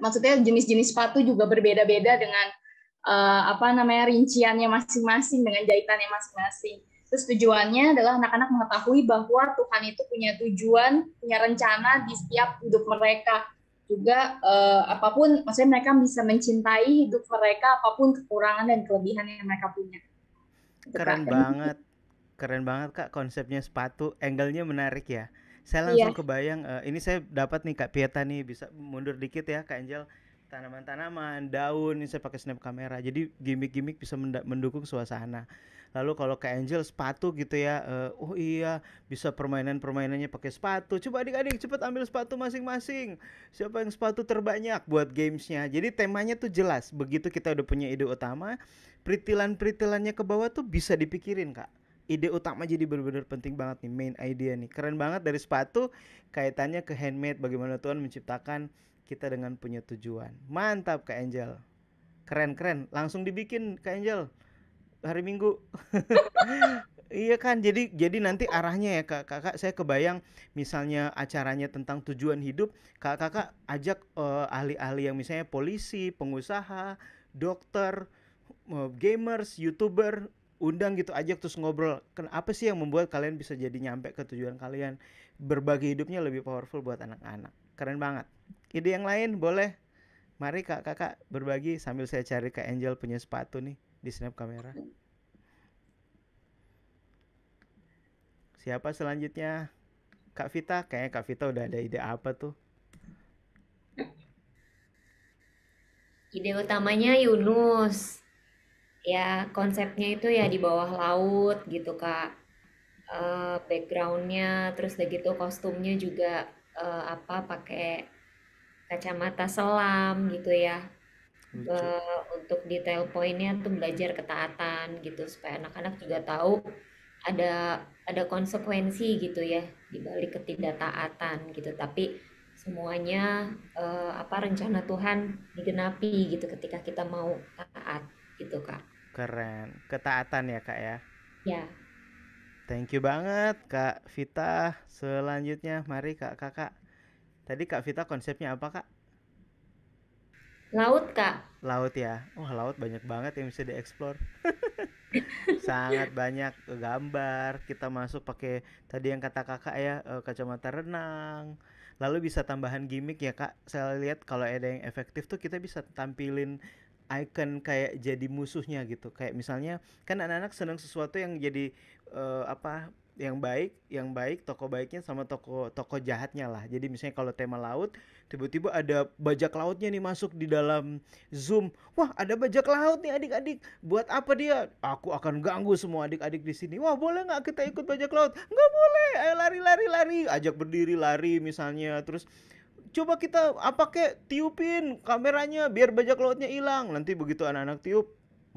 maksudnya jenis-jenis sepatu juga berbeda-beda dengan uh, apa namanya rinciannya masing-masing dengan jahitannya masing-masing. Terus tujuannya adalah anak-anak mengetahui bahwa Tuhan itu punya tujuan, punya rencana di setiap hidup mereka. Juga uh, apapun, maksudnya mereka bisa mencintai hidup mereka apapun kekurangan dan kelebihan yang mereka punya keren banget keren banget kak konsepnya sepatu angle-nya menarik ya saya iya. langsung yeah. kebayang uh, ini saya dapat nih kak Pieta nih bisa mundur dikit ya kak Angel tanaman-tanaman daun ini saya pakai snap kamera jadi gimmick-gimmick bisa mendukung suasana lalu kalau kak Angel sepatu gitu ya uh, oh iya bisa permainan-permainannya pakai sepatu coba adik-adik cepat ambil sepatu masing-masing siapa yang sepatu terbanyak buat gamesnya jadi temanya tuh jelas begitu kita udah punya ide utama peritilan-peritilannya ke bawah tuh bisa dipikirin kak ide utama jadi benar-benar penting banget nih main idea nih keren banget dari sepatu kaitannya ke handmade bagaimana Tuhan menciptakan kita dengan punya tujuan mantap kak Angel keren keren langsung dibikin kak Angel hari Minggu iya kan jadi jadi nanti arahnya ya kak kakak saya kebayang misalnya acaranya tentang tujuan hidup kak kakak ajak ahli eh, ahli-ahli yang misalnya polisi pengusaha dokter Eh, gamers, youtuber, undang gitu aja terus ngobrol kenapa sih yang membuat kalian bisa jadi nyampe ke tujuan kalian berbagi hidupnya lebih powerful buat anak-anak keren banget ide yang lain boleh mari kak kakak berbagi sambil saya cari ke Angel punya sepatu nih di snap kamera siapa selanjutnya kak Vita kayaknya kak Vita udah ada ide apa tuh ide utamanya Yunus ya konsepnya itu ya di bawah laut gitu kak uh, backgroundnya terus udah gitu kostumnya juga uh, apa pakai kacamata selam gitu ya uh, untuk detail poinnya tuh belajar ketaatan gitu supaya anak-anak juga tahu ada ada konsekuensi gitu ya di balik ketidaktaatan gitu tapi semuanya uh, apa rencana Tuhan digenapi gitu ketika kita mau taat gitu kak. Keren. Ketaatan ya, Kak ya? Ya. Thank you banget Kak Vita. Selanjutnya mari Kak Kakak. Tadi Kak Vita konsepnya apa, Kak? Laut, Kak. Laut ya. oh laut banyak banget yang bisa dieksplor. Sangat banyak gambar. Kita masuk pakai tadi yang kata Kakak ya, eh, kacamata renang. Lalu bisa tambahan gimmick ya, Kak. Saya lihat kalau ada yang efektif tuh kita bisa tampilin icon kayak jadi musuhnya gitu kayak misalnya kan anak-anak senang sesuatu yang jadi uh, apa yang baik yang baik toko baiknya sama toko toko jahatnya lah jadi misalnya kalau tema laut tiba-tiba ada bajak lautnya nih masuk di dalam zoom wah ada bajak laut nih adik-adik buat apa dia aku akan ganggu semua adik-adik di sini wah boleh nggak kita ikut bajak laut nggak boleh ayo lari lari lari ajak berdiri lari misalnya terus coba kita apa kek tiupin kameranya biar bajak lautnya hilang nanti begitu anak-anak tiup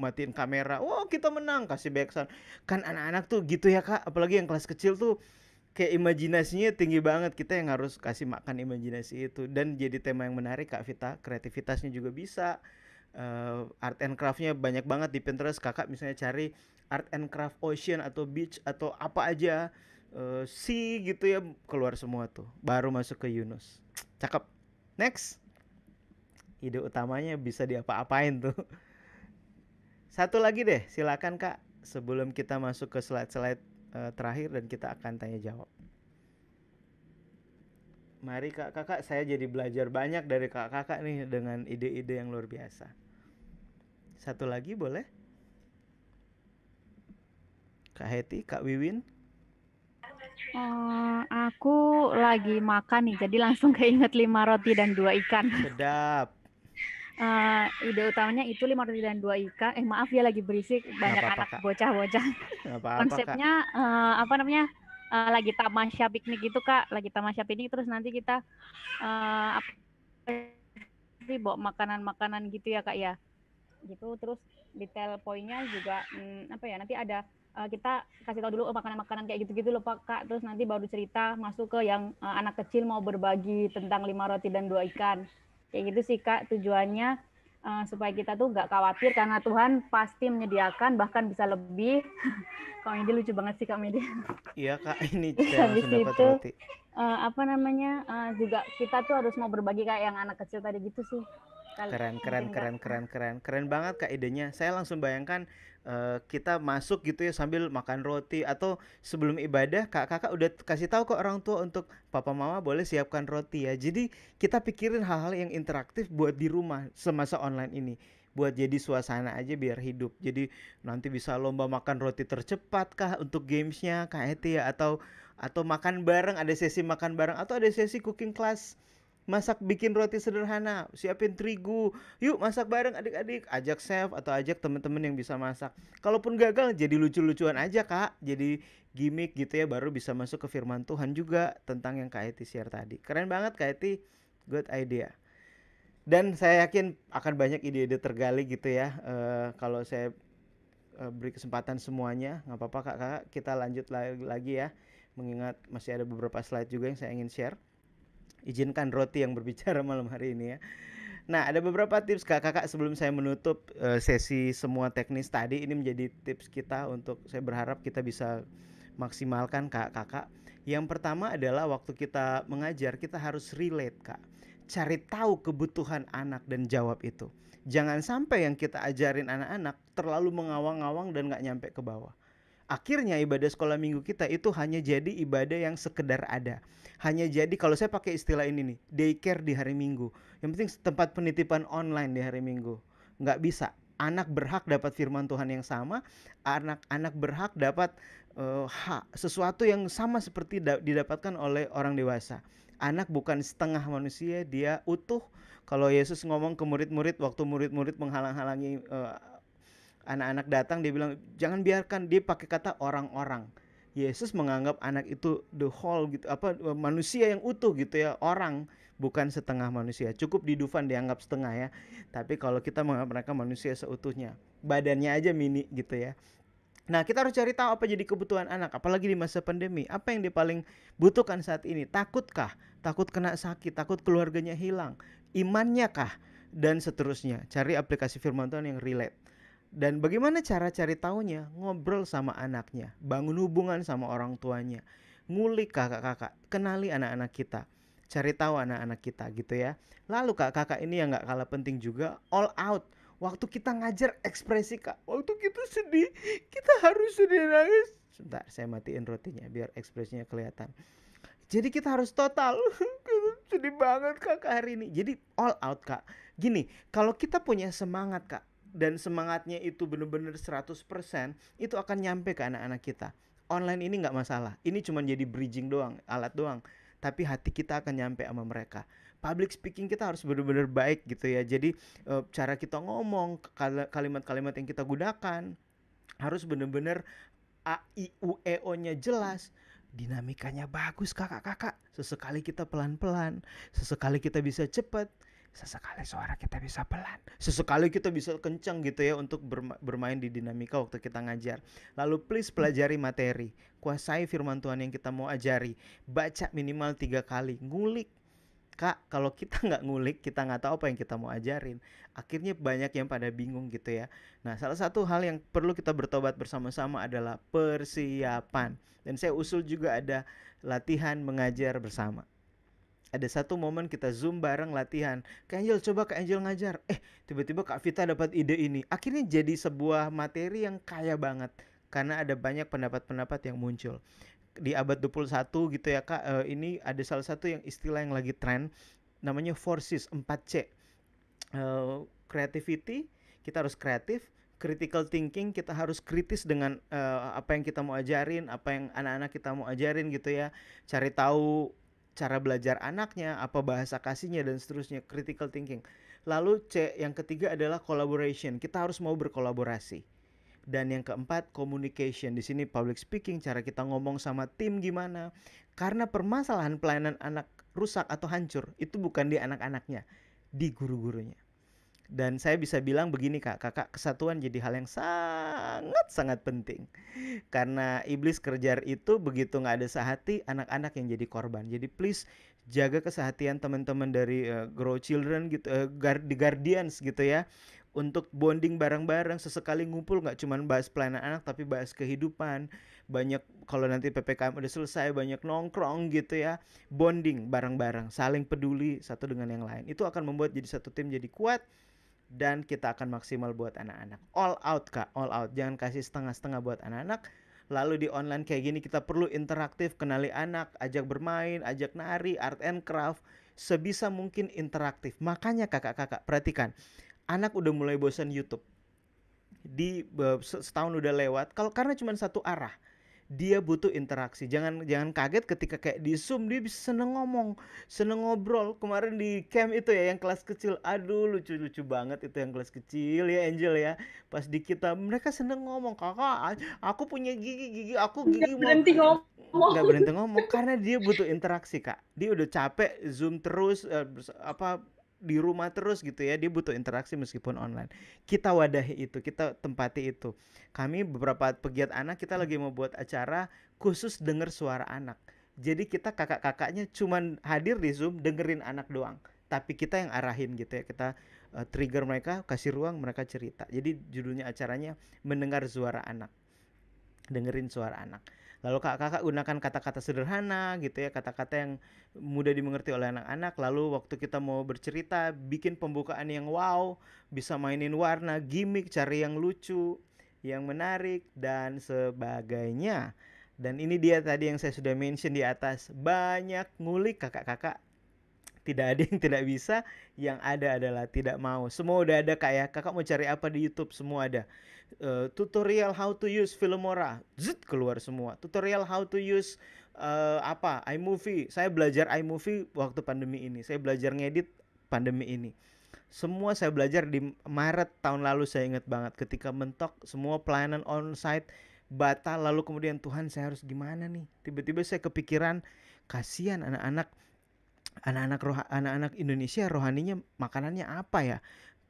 matiin kamera wow oh, kita menang kasih backsound kan anak-anak tuh gitu ya kak apalagi yang kelas kecil tuh kayak imajinasinya tinggi banget kita yang harus kasih makan imajinasi itu dan jadi tema yang menarik kak Vita kreativitasnya juga bisa uh, art and craftnya banyak banget di Pinterest kakak misalnya cari art and craft ocean atau beach atau apa aja uh, sea gitu ya keluar semua tuh baru masuk ke Yunus cakep next ide utamanya bisa diapa-apain tuh satu lagi deh silakan kak sebelum kita masuk ke slide-slide uh, terakhir dan kita akan tanya jawab mari kak kakak saya jadi belajar banyak dari kak kakak nih dengan ide-ide yang luar biasa satu lagi boleh kak Heti kak Wiwin Uh, aku lagi makan nih, jadi langsung keinget lima roti dan dua ikan. Sedap. Uh, ide utamanya itu lima roti dan dua ikan. Eh maaf ya lagi berisik banyak apa -apa, anak bocah-bocah. Konsepnya kak. Uh, eh, apa namanya? Uh, lagi tamasya piknik gitu kak, lagi tamasya piknik terus nanti kita uh, apa sih bawa makanan-makanan gitu ya kak ya. Gitu terus detail poinnya juga hmm, apa ya nanti ada uh, kita kasih tahu dulu oh, makanan-makanan kayak gitu-gitu loh Pak Kak. Terus nanti baru cerita masuk ke yang uh, anak kecil mau berbagi tentang lima roti dan dua ikan. Kayak gitu sih Kak tujuannya uh, supaya kita tuh nggak khawatir karena Tuhan pasti menyediakan bahkan bisa lebih. Kak ini lucu banget sih Kak media Iya Kak ini saya langsung dapat roti. Uh, apa namanya uh, juga kita tuh harus mau berbagi kayak yang anak kecil tadi gitu sih. keren keren keren keren keren keren banget kak idenya. Saya langsung bayangkan Eh, kita masuk gitu ya sambil makan roti atau sebelum ibadah kakak-kakak udah kasih tahu ke orang tua untuk papa mama boleh siapkan roti ya. Jadi kita pikirin hal-hal yang interaktif buat di rumah semasa online ini buat jadi suasana aja biar hidup. Jadi nanti bisa lomba makan roti tercepat kah untuk gamesnya kak Eti ya atau atau makan bareng ada sesi makan bareng atau ada sesi cooking class masak bikin roti sederhana, siapin terigu. Yuk masak bareng adik-adik, ajak chef atau ajak teman-teman yang bisa masak. Kalaupun gagal jadi lucu-lucuan aja, Kak. Jadi gimmick gitu ya baru bisa masuk ke firman Tuhan juga tentang yang Kak Eti share tadi. Keren banget Kak Eti. Good idea. Dan saya yakin akan banyak ide-ide tergali gitu ya. Uh, kalau saya eh, beri kesempatan semuanya, nggak apa-apa Kak, kak Kita lanjut lagi ya mengingat masih ada beberapa slide juga yang saya ingin share izinkan roti yang berbicara malam hari ini ya. Nah, ada beberapa tips kakak-kakak sebelum saya menutup eh, sesi semua teknis tadi ini menjadi tips kita untuk saya berharap kita bisa maksimalkan kakak-kakak. Yang pertama adalah waktu kita mengajar kita harus relate kak, cari tahu kebutuhan anak dan jawab itu. Jangan sampai yang kita ajarin anak-anak terlalu mengawang-awang dan nggak nyampe ke bawah akhirnya ibadah sekolah minggu kita itu hanya jadi ibadah yang sekedar ada. Hanya jadi kalau saya pakai istilah ini nih, daycare di hari Minggu. Yang penting tempat penitipan online di hari Minggu. Nggak bisa. Anak berhak dapat firman Tuhan yang sama, anak-anak berhak dapat uh, eh, hak sesuatu yang sama seperti didapatkan oleh orang dewasa. Anak bukan setengah manusia, dia utuh. Kalau Yesus ngomong ke murid-murid waktu murid-murid menghalang-halangi uh, anak-anak datang dia bilang jangan biarkan dia pakai kata orang-orang Yesus menganggap anak itu the whole gitu apa manusia yang utuh gitu ya orang bukan setengah manusia cukup di Dufan dianggap setengah ya tapi kalau kita menganggap mereka manusia seutuhnya badannya aja mini gitu ya Nah, kita harus cari tahu apa jadi kebutuhan anak, apalagi di masa pandemi. Apa yang dia paling butuhkan saat ini? Takutkah? Takut kena sakit, takut keluarganya hilang, imannya kah? Dan seterusnya. Cari aplikasi firman Tuhan yang relate. Dan bagaimana cara cari tahunya? Ngobrol sama anaknya, bangun hubungan sama orang tuanya, ngulik kakak-kakak, kenali anak-anak kita, cari tahu anak-anak kita gitu ya. Lalu kakak-kakak ini yang gak kalah penting juga all out. Waktu kita ngajar ekspresi kak, waktu kita sedih, kita harus sedih nangis. Sebentar, saya matiin rotinya biar ekspresinya kelihatan. Jadi kita harus total. sedih banget kak hari ini. Jadi all out kak. Gini, kalau kita punya semangat kak, dan semangatnya itu benar-benar seratus 100% itu akan nyampe ke anak-anak kita online ini nggak masalah ini cuma jadi bridging doang alat doang tapi hati kita akan nyampe sama mereka. Public speaking kita harus benar-benar baik gitu ya. Jadi eh, cara kita ngomong, kalimat-kalimat yang kita gunakan harus benar-benar A I U E O-nya jelas. Dinamikanya bagus kakak-kakak. Sesekali kita pelan-pelan, sesekali kita bisa cepat, sesekali suara kita bisa pelan, sesekali kita bisa kencang gitu ya untuk bermain di dinamika waktu kita ngajar. Lalu please pelajari materi, kuasai firman Tuhan yang kita mau ajari, baca minimal tiga kali, ngulik. Kak, kalau kita nggak ngulik, kita nggak tahu apa yang kita mau ajarin. Akhirnya banyak yang pada bingung gitu ya. Nah, salah satu hal yang perlu kita bertobat bersama-sama adalah persiapan. Dan saya usul juga ada latihan mengajar bersama ada satu momen kita zoom bareng latihan. Kak Angel coba Kak Angel ngajar. Eh tiba-tiba Kak Vita dapat ide ini. Akhirnya jadi sebuah materi yang kaya banget karena ada banyak pendapat-pendapat yang muncul di abad 21 gitu ya Kak. Uh, ini ada salah satu yang istilah yang lagi tren namanya forces 4C. Uh, eh, creativity, kita harus kreatif, critical thinking kita harus kritis dengan uh, apa yang kita mau ajarin, apa yang anak-anak kita mau ajarin gitu ya. Cari tahu cara belajar anaknya, apa bahasa kasihnya dan seterusnya, critical thinking. Lalu C yang ketiga adalah collaboration. Kita harus mau berkolaborasi. Dan yang keempat communication. Di sini public speaking, cara kita ngomong sama tim gimana. Karena permasalahan pelayanan anak rusak atau hancur itu bukan di anak-anaknya, di guru-gurunya. Dan saya bisa bilang begini kak, kakak kesatuan jadi hal yang sangat-sangat penting. Karena iblis kerja itu begitu nggak ada sehati, anak-anak yang jadi korban. Jadi please jaga kesehatian teman-teman dari uh, Grow Children gitu, uh, eh, guard, The Guardians gitu ya. Untuk bonding bareng-bareng, sesekali ngumpul nggak cuman bahas pelayanan anak tapi bahas kehidupan. Banyak kalau nanti PPKM udah selesai banyak nongkrong gitu ya. Bonding bareng-bareng, saling peduli satu dengan yang lain. Itu akan membuat jadi satu tim jadi kuat dan kita akan maksimal buat anak-anak. All out kak, all out. Jangan kasih setengah-setengah buat anak-anak. Lalu di online kayak gini kita perlu interaktif, kenali anak, ajak bermain, ajak nari, art and craft, sebisa mungkin interaktif. Makanya kakak-kakak perhatikan, anak udah mulai bosan YouTube di setahun udah lewat. Kalau karena cuma satu arah, dia butuh interaksi. Jangan jangan kaget ketika kayak di Zoom dia bisa seneng ngomong, seneng ngobrol. Kemarin di camp itu ya yang kelas kecil, aduh lucu-lucu banget itu yang kelas kecil ya Angel ya. Pas di kita mereka seneng ngomong, "Kakak, aku punya gigi, gigi aku gigi." nggak berhenti ngomong. nggak berhenti ngomong karena dia butuh interaksi, Kak. Dia udah capek Zoom terus eh, apa di rumah terus gitu ya dia butuh interaksi meskipun online kita wadahi itu kita tempati itu kami beberapa pegiat anak kita lagi mau buat acara khusus dengar suara anak jadi kita kakak-kakaknya cuman hadir di zoom dengerin anak doang tapi kita yang arahin gitu ya kita uh, trigger mereka kasih ruang mereka cerita jadi judulnya acaranya mendengar suara anak dengerin suara anak Lalu kakak-kakak gunakan kata-kata sederhana gitu ya, kata-kata yang mudah dimengerti oleh anak-anak. Lalu waktu kita mau bercerita, bikin pembukaan yang wow, bisa mainin warna, gimmick, cari yang lucu, yang menarik dan sebagainya. Dan ini dia tadi yang saya sudah mention di atas, banyak ngulik kakak-kakak tidak ada yang tidak bisa yang ada adalah tidak mau semua udah ada kak ya kakak mau cari apa di YouTube semua ada uh, tutorial how to use Filmora, zut keluar semua. Tutorial how to use uh, apa iMovie. Saya belajar iMovie waktu pandemi ini. Saya belajar ngedit pandemi ini. Semua saya belajar di Maret tahun lalu saya ingat banget ketika mentok semua pelayanan onsite batal lalu kemudian Tuhan saya harus gimana nih? Tiba-tiba saya kepikiran kasihan anak-anak anak-anak roh anak-anak Indonesia rohaninya makanannya apa ya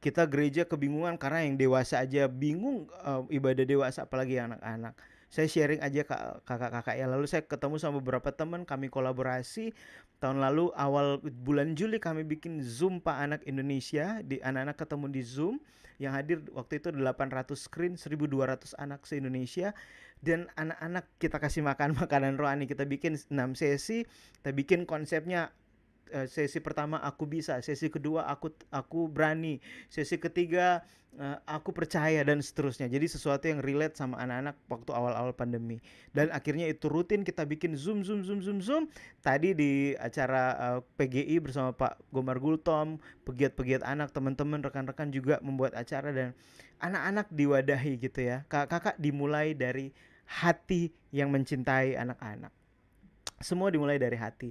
kita gereja kebingungan karena yang dewasa aja bingung uh, ibadah dewasa apalagi anak-anak saya sharing aja ke kakak-kakak ya lalu saya ketemu sama beberapa teman kami kolaborasi tahun lalu awal bulan Juli kami bikin Zoom Pak Anak Indonesia di anak-anak ketemu di Zoom yang hadir waktu itu 800 screen 1200 anak se-Indonesia dan anak-anak kita kasih makan makanan rohani kita bikin 6 sesi kita bikin konsepnya Eh, sesi pertama aku bisa, sesi kedua aku aku berani, sesi ketiga eh, aku percaya dan seterusnya. Jadi sesuatu yang relate sama anak-anak waktu awal-awal pandemi. Dan akhirnya itu rutin kita bikin zoom zoom zoom zoom zoom. Tadi di acara eh, PGI bersama Pak Gomar Gultom, pegiat-pegiat anak, teman-teman, rekan-rekan juga membuat acara dan anak-anak diwadahi gitu ya. Kakak dimulai dari hati yang mencintai anak-anak. Semua dimulai dari hati.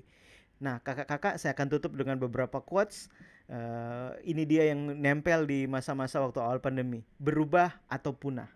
Nah, kakak-kakak saya akan tutup dengan beberapa quotes. Uh, ini dia yang nempel di masa-masa waktu awal pandemi. Berubah atau punah.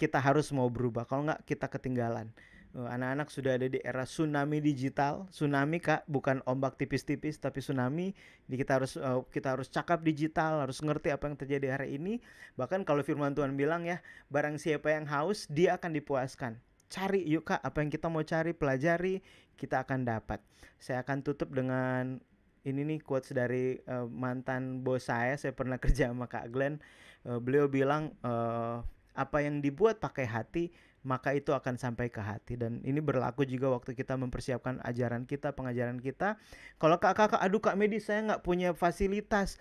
Kita harus mau berubah. Kalau nggak kita ketinggalan. Eh, anak-anak sudah ada di era tsunami digital. Tsunami kak, bukan ombak tipis-tipis, tapi tsunami. Jadi kita harus eh, kita harus cakap digital, harus ngerti apa yang terjadi hari ini. Bahkan kalau Firman Tuhan bilang ya, barang siapa yang haus, dia akan dipuaskan cari yuk kak apa yang kita mau cari pelajari kita akan dapat saya akan tutup dengan ini nih quotes dari uh, mantan bos saya saya pernah kerja sama kak Glenn uh, beliau bilang uh, apa yang dibuat pakai hati maka itu akan sampai ke hati dan ini berlaku juga waktu kita mempersiapkan ajaran kita pengajaran kita kalau kakak-kakak aduh kak Medi saya nggak punya fasilitas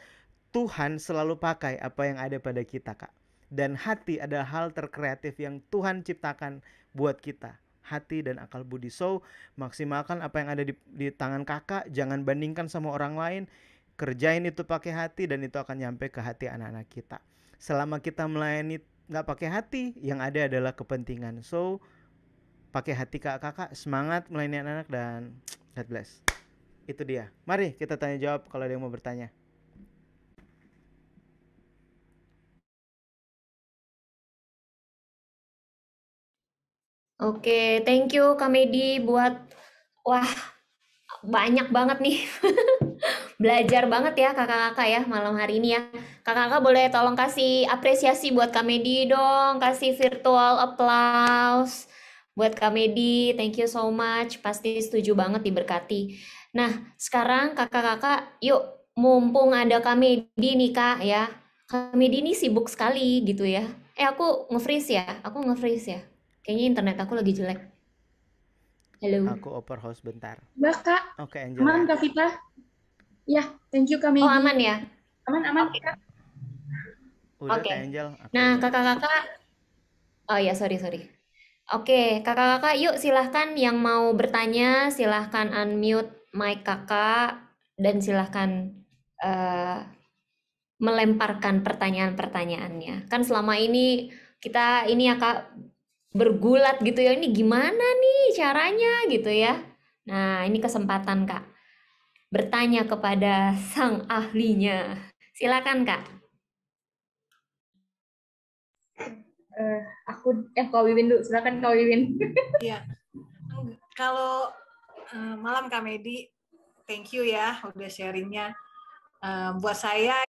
Tuhan selalu pakai apa yang ada pada kita kak dan hati adalah hal terkreatif yang Tuhan ciptakan buat kita hati dan akal budi. So, maksimalkan apa yang ada di, di tangan kakak, jangan bandingkan sama orang lain. Kerjain itu pakai hati dan itu akan nyampe ke hati anak-anak kita. Selama kita melayani nggak pakai hati, yang ada adalah kepentingan. So, pakai hati kak kakak, semangat melayani anak-anak dan God bless. Itu dia. Mari kita tanya jawab kalau ada yang mau bertanya. Oke, thank you Kak Medi, buat wah banyak banget nih belajar banget ya kakak-kakak ya malam hari ini ya. Kakak-kakak boleh tolong kasih apresiasi buat Kak Medi dong, kasih virtual applause buat Kak Medi. Thank you so much. Pasti setuju banget diberkati. Nah, sekarang kakak-kakak yuk mumpung ada Kak Medi nih Kak ya. Kak Medi ini sibuk sekali gitu ya. Eh aku nge-freeze ya, aku nge-freeze ya. Kayaknya internet aku lagi jelek. Halo. Aku over host bentar. Mbak Kak. Oke, okay, Aman Kak Vita? Ya, thank you kami. Oh, aman ya? Aman, aman. Okay. Kak. Oke. okay. nah, kakak-kakak. Oh ya, sorry, sorry. Oke, okay, kakak-kakak yuk silahkan yang mau bertanya, silahkan unmute mic kakak dan silahkan uh, melemparkan pertanyaan-pertanyaannya. Kan selama ini kita ini ya kak bergulat gitu ya ini gimana nih caranya gitu ya nah ini kesempatan kak bertanya kepada sang ahlinya silakan kak uh, aku eh kau Wiwin dulu silakan kau Wiwin ya kalau uh, malam Kak Medi thank you ya udah sharingnya uh, buat saya